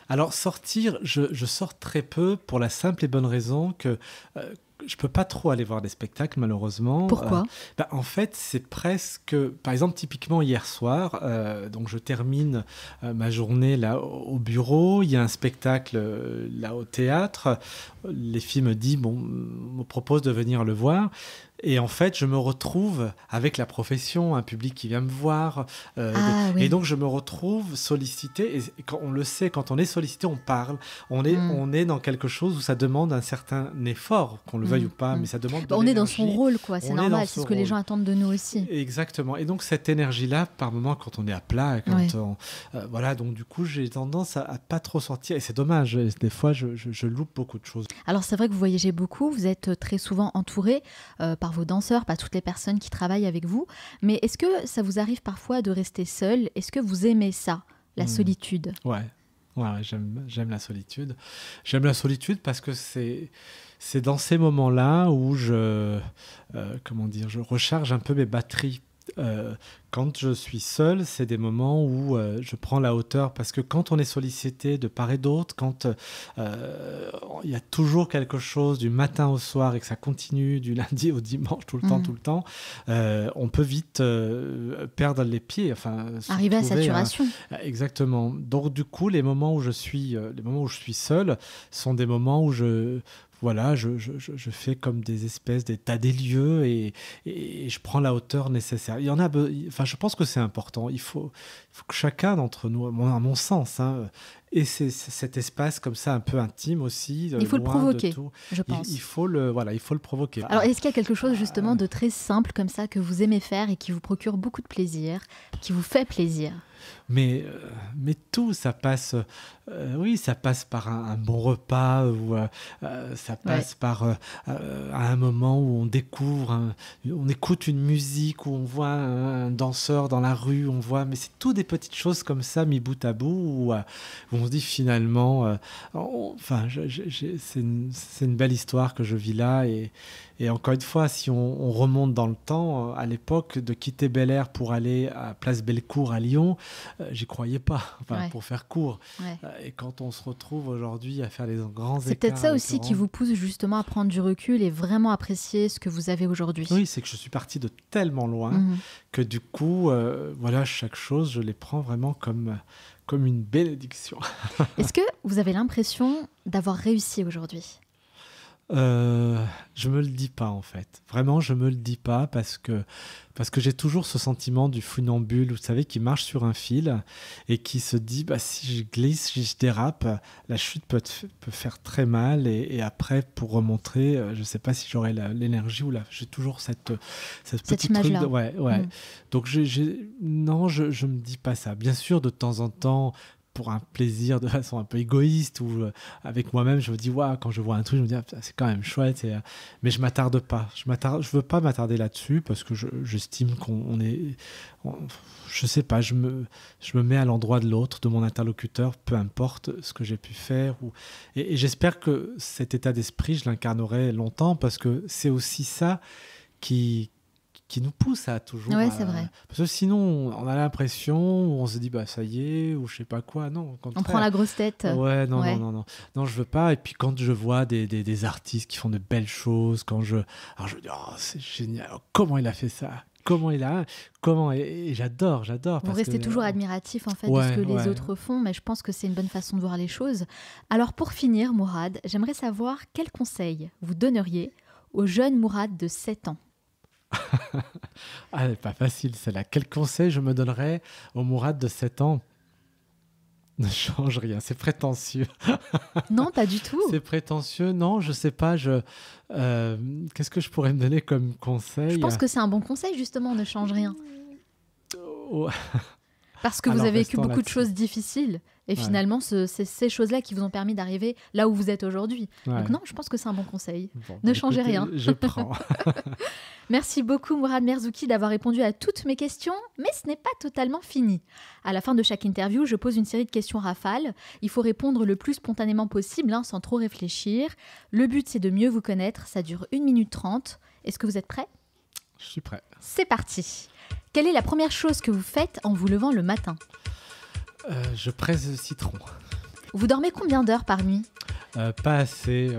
B: Alors sortir, je, je, sors très peu pour la simple et bonne raison que euh, je peux pas trop aller voir des spectacles malheureusement. Pourquoi euh, bah, En fait, c'est presque, par exemple, typiquement hier soir, euh, donc je termine euh, ma journée là au bureau, il y a un spectacle là au théâtre, les filles me disent bon, me propose de venir le voir, et en fait, je me retrouve avec la profession, un public qui vient me voir. Euh, ah et donc, je me retrouve sollicité. Et quand on le sait, quand on est sollicité, on parle. On est, hmm. on est dans quelque chose où ça demande un certain effort, qu'on le veuille hmm. ou pas, mais hmm. ça demande. Bah, on est dans son rôle,
A: quoi. C'est normal. C'est ce, que les gens attendent de nous aussi.
B: Exactement. Et donc, cette énergie-là, par moment, quand on est à plat, quand euh, voilà. Donc, du coup, j'ai tendance à, ne pas trop sortir. Et c'est dommage. Euh, des fois, je, je, loupe beaucoup de choses.
A: Alors, c'est vrai que vous voyagez beaucoup. Vous êtes très souvent entouré par par vos danseurs, par toutes les personnes qui travaillent avec vous. Mais est-ce que ça vous arrive parfois de rester seul Est-ce que vous aimez ça, la hmm. solitude Ouais,
B: ouais j'aime la solitude. J'aime la solitude parce que c'est c'est dans ces moments-là où je euh, comment dire, je recharge un peu mes batteries euh, quand je suis seul, c'est des moments où euh, je prends la hauteur parce que quand on est sollicité de part et d'autre, quand euh, il y a toujours quelque chose du matin au soir et que ça continue du lundi au dimanche tout le temps, mm. tout le temps, on peut vite perdre les pieds. Enfin, arriver à saturation. Exactement. Donc du coup, les moments où je suis, les moments où je suis seul, sont des moments où je voilà, je, fais comme des espèces des tas des lieux et, je prends la hauteur nécessaire. Il y en a, enfin, je pense que c'est important. Il faut, que chacun d'entre nous, à mon, sens, hein, et c'est cet espace comme ça, un peu intime aussi. Il euh, faut le provoquer, je pense. Il, faut le, voilà, il faut le provoquer. Alors,
A: est-ce qu'il y a quelque chose justement de très simple comme ça que vous aimez faire et qui vous procure beaucoup de plaisir, qui vous fait plaisir
B: mais, euh, mais tout, ça passe, euh, oui, ça passe par un, bon repas, ou ça passe par à un moment où on découvre, on écoute une musique, où on voit un, danseur dans la rue, on voit, mais c'est tout des petites choses comme ça, mis bout à bout, où, où on on se dit finalement, euh, enfin, c'est une, belle histoire que je vis là. Et, encore une fois, si on, remonte dans le temps, euh, à l'époque, de quitter Bel Air pour aller à Place Bellecour à Lyon, euh, j'y croyais pas, enfin, pour faire court. Et quand on se retrouve aujourd'hui à faire les grands écarts... C'est peut-être ça aussi qui vous
A: pousse justement à prendre du recul et vraiment apprécier ce que vous avez aujourd'hui. Oui,
B: c'est que je suis parti de tellement loin mhm. que du coup, voilà, chaque chose, je les prends vraiment comme comme une bénédiction.
A: Est-ce que vous avez l'impression d'avoir réussi aujourd'hui
B: euh, je me le dis pas en fait. Vraiment, je me le dis pas parce que parce que j'ai toujours ce sentiment du funambule, vous savez, qui marche sur un fil et qui se dit bah si je glisse, si je dérape, la chute peut, peut faire très mal et, après pour remonter, euh, je sais pas si j'aurai l'énergie ou la... J'ai toujours cette cette, petite truc ouais ouais. Mm. Donc non, je je me dis pas ça. Bien sûr, de temps en temps, pour un plaisir de façon un peu égoïste ou euh, avec moi-même, je me dis, waouh, quand je vois un truc, je me dis, ah, c'est quand même chouette, euh, mais je m'attarde pas. Je m'attarde, je veux pas m'attarder là-dessus parce que j'estime qu'on est, je sais pas, je me, je me mets à l'endroit de l'autre, de mon interlocuteur, peu importe ce que j'ai pu faire. Ou, et j'espère que cet état d'esprit, je l'incarnerai longtemps parce que c'est aussi ça qui, qui nous pousse à toujours. c'est vrai. Parce que sinon, on a l'impression, on se dit, bah ça y est, ou je sais pas quoi. Non, on prend la grosse tête. Ouais, non, je non, non, non, non, je veux pas. Et puis quand je vois des, des, artistes qui font de belles choses, quand je, alors je me dis, oh, c'est génial. Oh, comment il a fait ça Comment il a Comment Et, j'adore, j'adore. Vous rester restez toujours
A: admiratif en fait de ce que les autres font, mais je pense que c'est une bonne façon de voir les choses. Alors pour finir, Mourad, j'aimerais savoir quel conseil vous donneriez au jeune Mourad de 7 ans
B: ah, n'est pas facile, celle-là. Quel conseil je me donnerais au Mourad de 7 ans ne change rien, c'est prétentieux. non, pas du tout. C'est prétentieux, non, je sais pas. Je, euh, Qu'est-ce que je pourrais me donner comme conseil Je pense que
A: c'est un bon conseil, justement, ne change rien. Oh. Parce que vous avez vécu beaucoup de choses difficiles. Et finalement, c'est ces choses-là qui vous ont permis d'arriver là où vous êtes aujourd'hui. Donc non, je pense que c'est un bon conseil. Bah ne changez rien. Je prends. Merci beaucoup Mourad Merzouki d'avoir répondu à toutes mes questions, mais ce n'est pas totalement fini. À la fin de chaque interview, je pose une série de questions rafales. Il faut répondre le plus spontanément possible, hein, sans trop réfléchir. Le but, c'est de mieux vous connaître. Ça dure une minute trente. Est-ce que vous êtes prêt Je suis prêt. C'est parti. Quelle est la première chose que vous faites en vous levant le matin
B: euh, je presse le citron.
A: Vous dormez combien d'heures par nuit
B: euh, Pas assez,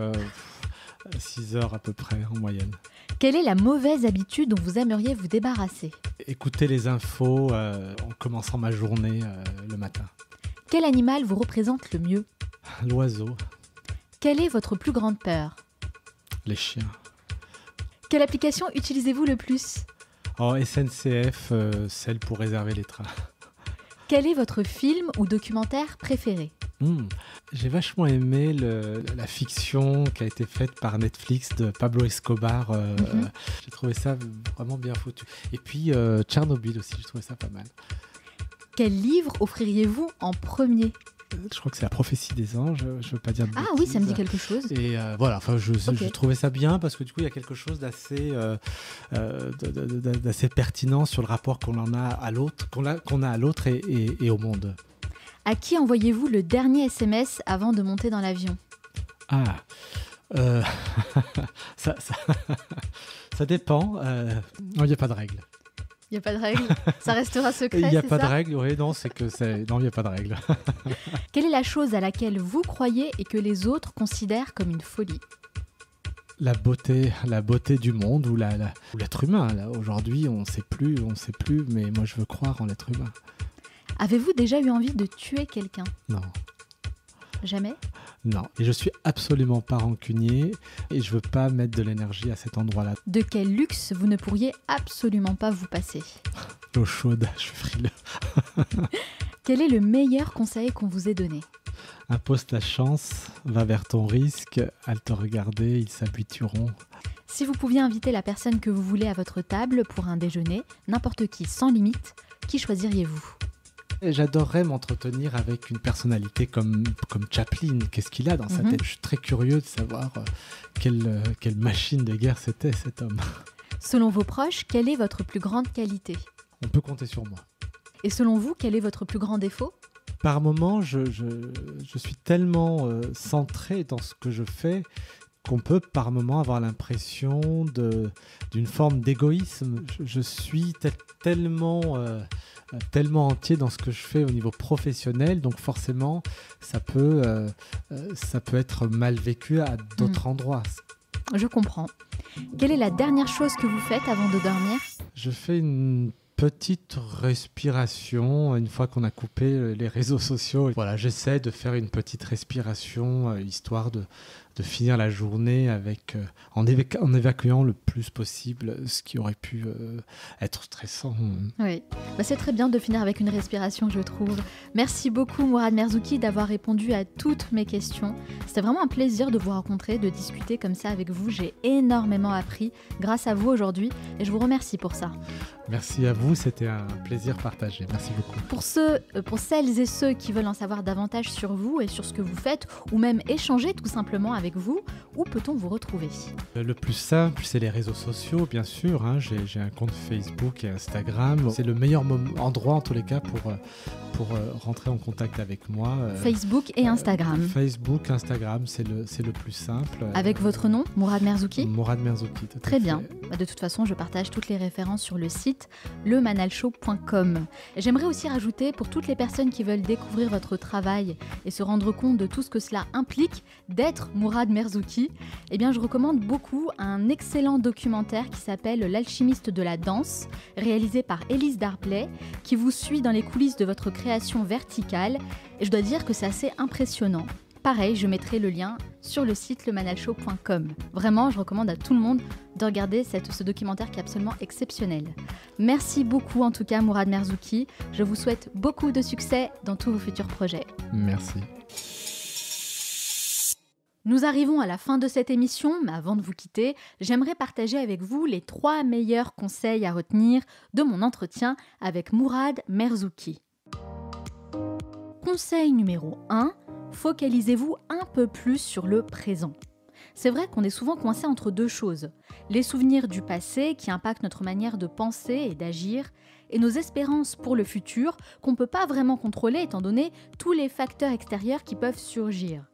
B: 6 euh, heures à peu près en moyenne.
A: Quelle est la mauvaise habitude dont vous aimeriez vous débarrasser
B: Écouter les infos en commençant ma journée le matin.
A: Quel animal vous représente le mieux L'oiseau. Quelle est votre plus grande peur Les chiens. Quelle application utilisez-vous le plus
B: Oh, SNCF, celle pour réserver les trains.
A: Quel est votre film ou documentaire préféré
B: hmm, J'ai vachement aimé la fiction qui a été faite par Netflix de Pablo Escobar. Euh, mhm. J'ai trouvé ça vraiment bien foutu. Et puis euh, Tchernobyl aussi, j'ai trouvé ça pas mal.
A: Quel livre offririez-vous en premier
B: je crois que c'est la prophétie des anges, je veux pas dire. Ah oui, ça me dit quelque chose. Et euh, voilà, enfin, je, trouvais ça bien parce que du coup, il y a quelque chose d'assez euh, euh, pertinent sur le rapport qu'on en a à l'autre, qu'on a à l'autre et, au monde.
A: À qui envoyez-vous le dernier SMS avant de monter dans l'avion
B: Ah, ça, ça, ça, dépend. Il n'y a pas de règle.
A: Il n'y a pas de règle. Ça restera secret. Il n'y a pas de règle,
B: oui, non, c'est que il n'y a pas de règle.
A: Quelle est la chose à laquelle vous croyez et que les autres considèrent comme une folie
B: la beauté, la beauté du monde ou l'être humain. Aujourd'hui, on ne sait plus, on sait plus, mais moi je veux croire en l'être humain.
A: Avez-vous déjà eu envie de tuer quelqu'un Non. Jamais
B: Non, et je suis absolument pas rancunier et je veux pas mettre de l'énergie à cet endroit-là.
A: De quel luxe vous ne pourriez absolument pas vous passer
B: L'eau chaude, je suis
A: quel est le meilleur conseil qu'on vous ait donné
B: Impose ta chance, va vers ton risque, à te regarder, ils s'habitueront.
A: Si vous pouviez inviter la personne que vous voulez à votre table pour un déjeuner, n'importe qui, sans limite, qui choisiriez-vous
B: j'adorerais m'entretenir avec une personnalité comme, comme Chaplin. Qu'est-ce qu'il a dans sa mhm. tête Je suis très curieux de savoir euh, quelle, euh, quelle machine de guerre c'était cet homme.
A: Selon vos proches, quelle est votre plus grande qualité
B: On peut compter sur moi.
A: Et selon vous, quel est votre plus grand défaut
B: Par moments, je, je, suis tellement euh, centré dans ce que je fais qu'on peut par moments avoir l'impression d'une forme d'égoïsme. Je, suis tellement, euh, euh, tellement entier dans ce que je fais au niveau professionnel, donc forcément, ça peut, euh, ça peut être mal vécu à d'autres hmm. endroits.
A: Je comprends. Quelle est la dernière chose que vous faites avant de dormir
B: Je fais une petite respiration une fois qu'on a coupé les réseaux sociaux. Voilà, j'essaie de faire une petite respiration histoire de, de finir la journée avec, euh, en, évacuant le plus possible ce qui aurait pu euh, être stressant.
A: Oui, bah, c'est très bien de finir avec une respiration, je trouve. Merci beaucoup, Mourad Merzouki, d'avoir répondu à toutes mes questions. C'était vraiment un plaisir de vous rencontrer, de discuter comme ça avec vous. J'ai énormément appris grâce à vous aujourd'hui et je vous remercie pour ça.
B: Merci à vous, c'était un plaisir partagé. Merci beaucoup.
A: Pour, ceux, euh, pour celles et ceux qui veulent en savoir davantage sur vous et sur ce que vous faites, ou même échanger tout simplement avec vous. Où peut-on vous retrouver
B: euh, Le plus simple, c'est les réseaux sociaux, bien sûr. Hein. J'ai un compte Facebook et Instagram. C'est le meilleur endroit, en tous les cas, pour, euh, pour euh, rentrer en contact avec moi. Facebook et Instagram. Facebook, Instagram, c'est le, le plus simple. Avec
A: votre nom, Mourad Merzouki Mourad
B: Merzouki, Très
A: bien. Bah, de toute façon, je partage toutes les références sur le site lemanalshow.com. J'aimerais aussi rajouter, pour toutes les personnes qui veulent découvrir votre travail et se rendre compte de tout ce que cela implique, d'être Mourad Mourad Merzouki, eh bien je recommande beaucoup un excellent documentaire qui s'appelle L'alchimiste de la danse, réalisé par Elise Darplay, qui vous suit dans les coulisses de votre création verticale. Et je dois dire que c'est assez impressionnant. Pareil, je mettrai le lien sur le site lemanalshow.com. Vraiment, je recommande à tout le monde de regarder cette, ce documentaire qui est absolument exceptionnel. Merci beaucoup en tout cas Mourad Merzouki. Je vous souhaite beaucoup de succès dans tous vos futurs projets. Merci. Nous arrivons à la fin de cette émission, mais avant de vous quitter, j'aimerais partager avec vous les trois meilleurs conseils à retenir de mon entretien avec Mourad Merzouki. Conseil numéro 1, focalisez-vous un peu plus sur le présent. C'est vrai qu'on est souvent coincé entre deux choses, les souvenirs du passé qui impactent notre manière de penser et d'agir, et nos espérances pour le futur qu'on ne peut pas vraiment contrôler étant donné tous les facteurs extérieurs qui peuvent surgir.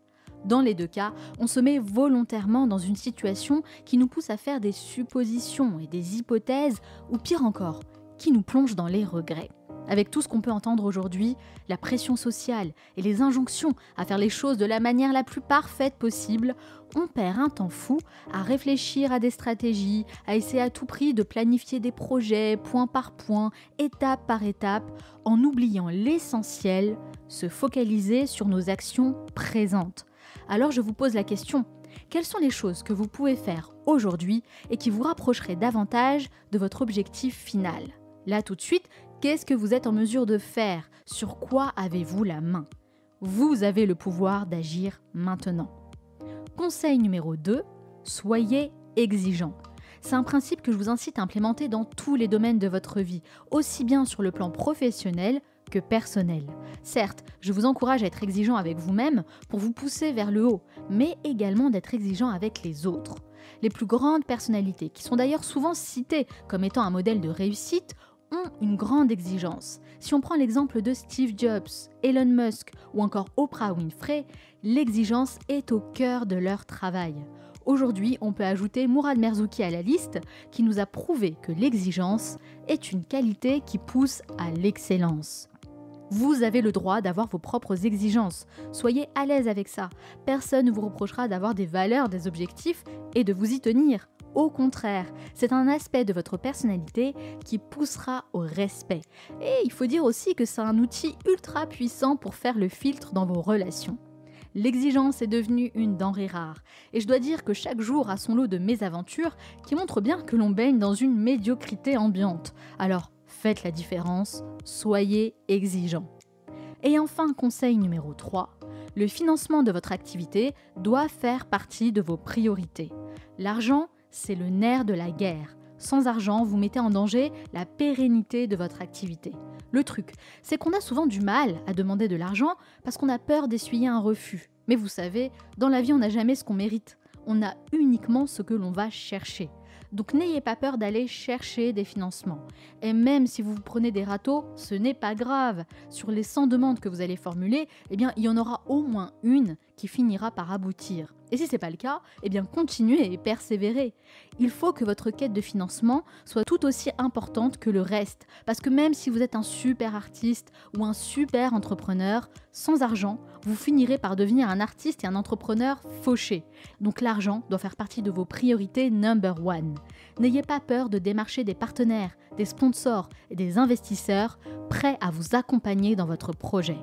A: Dans les deux cas, on se met volontairement dans une situation qui nous pousse à faire des suppositions et des hypothèses, ou pire encore, qui nous plonge dans les regrets. Avec tout ce qu'on peut entendre aujourd'hui, la pression sociale et les injonctions à faire les choses de la manière la plus parfaite possible, on perd un temps fou à réfléchir à des stratégies, à essayer à tout prix de planifier des projets point par point, étape par étape, en oubliant l'essentiel, se focaliser sur nos actions présentes. Alors je vous pose la question, quelles sont les choses que vous pouvez faire aujourd'hui et qui vous rapprocheraient davantage de votre objectif final Là tout de suite, qu'est-ce que vous êtes en mesure de faire Sur quoi avez-vous la main Vous avez le pouvoir d'agir maintenant. Conseil numéro 2, soyez exigeant. C'est un principe que je vous incite à implémenter dans tous les domaines de votre vie, aussi bien sur le plan professionnel personnel. Certes, je vous encourage à être exigeant avec vous-même pour vous pousser vers le haut, mais également d'être exigeant avec les autres. Les plus grandes personnalités, qui sont d'ailleurs souvent citées comme étant un modèle de réussite, ont une grande exigence. Si on prend l'exemple de Steve Jobs, Elon Musk ou encore Oprah Winfrey, l'exigence est au cœur de leur travail. Aujourd'hui, on peut ajouter Mourad Merzouki à la liste, qui nous a prouvé que l'exigence est une qualité qui pousse à l'excellence. Vous avez le droit d'avoir vos propres exigences. Soyez à l'aise avec ça. Personne ne vous reprochera d'avoir des valeurs, des objectifs et de vous y tenir. Au contraire, c'est un aspect de votre personnalité qui poussera au respect. Et il faut dire aussi que c'est un outil ultra puissant pour faire le filtre dans vos relations. L'exigence est devenue une denrée rare, et je dois dire que chaque jour a son lot de mésaventures qui montrent bien que l'on baigne dans une médiocrité ambiante. Alors Faites la différence, soyez exigeant. Et enfin, conseil numéro 3, le financement de votre activité doit faire partie de vos priorités. L'argent, c'est le nerf de la guerre. Sans argent, vous mettez en danger la pérennité de votre activité. Le truc, c'est qu'on a souvent du mal à demander de l'argent parce qu'on a peur d'essuyer un refus. Mais vous savez, dans la vie, on n'a jamais ce qu'on mérite. On a uniquement ce que l'on va chercher. Donc n'ayez pas peur d'aller chercher des financements. Et même si vous prenez des râteaux, ce n'est pas grave. Sur les 100 demandes que vous allez formuler, eh bien, il y en aura au moins une qui finira par aboutir. Et si ce n'est pas le cas, eh bien continuez et persévérez. Il faut que votre quête de financement soit tout aussi importante que le reste, parce que même si vous êtes un super artiste ou un super entrepreneur, sans argent, vous finirez par devenir un artiste et un entrepreneur fauché. Donc l'argent doit faire partie de vos priorités number one. N'ayez pas peur de démarcher des partenaires, des sponsors et des investisseurs prêts à vous accompagner dans votre projet.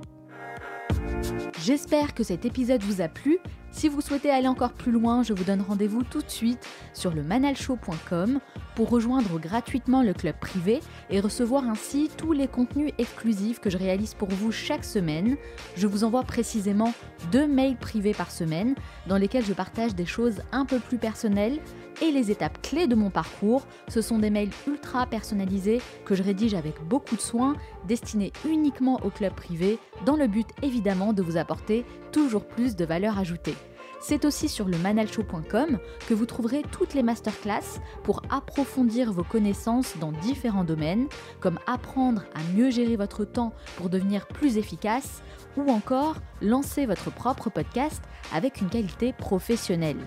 A: J'espère que cet épisode vous a plu si vous souhaitez aller encore plus loin, je vous donne rendez-vous tout de suite sur le manalshow.com pour rejoindre gratuitement le club privé et recevoir ainsi tous les contenus exclusifs que je réalise pour vous chaque semaine. Je vous envoie précisément deux mails privés par semaine dans lesquels je partage des choses un peu plus personnelles et les étapes clés de mon parcours. Ce sont des mails ultra personnalisés que je rédige avec beaucoup de soin, destinés uniquement au club privé, dans le but évidemment de vous apporter toujours plus de valeur ajoutée. C'est aussi sur le manalshow.com que vous trouverez toutes les masterclass pour approfondir vos connaissances dans différents domaines, comme apprendre à mieux gérer votre temps pour devenir plus efficace, ou encore lancer votre propre podcast avec une qualité professionnelle.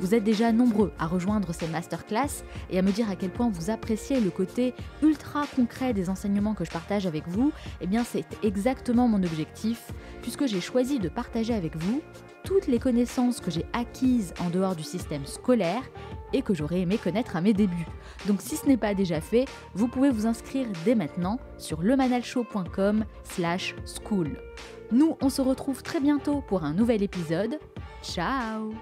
A: Vous êtes déjà nombreux à rejoindre ces masterclass et à me dire à quel point vous appréciez le côté ultra concret des enseignements que je partage avec vous. Eh bien, c'est exactement mon objectif, puisque j'ai choisi de partager avec vous toutes les connaissances que j'ai acquises en dehors du système scolaire et que j'aurais aimé connaître à mes débuts. Donc si ce n'est pas déjà fait, vous pouvez vous inscrire dès maintenant sur lemanalshow.com slash school. Nous, on se retrouve très bientôt pour un nouvel épisode. Ciao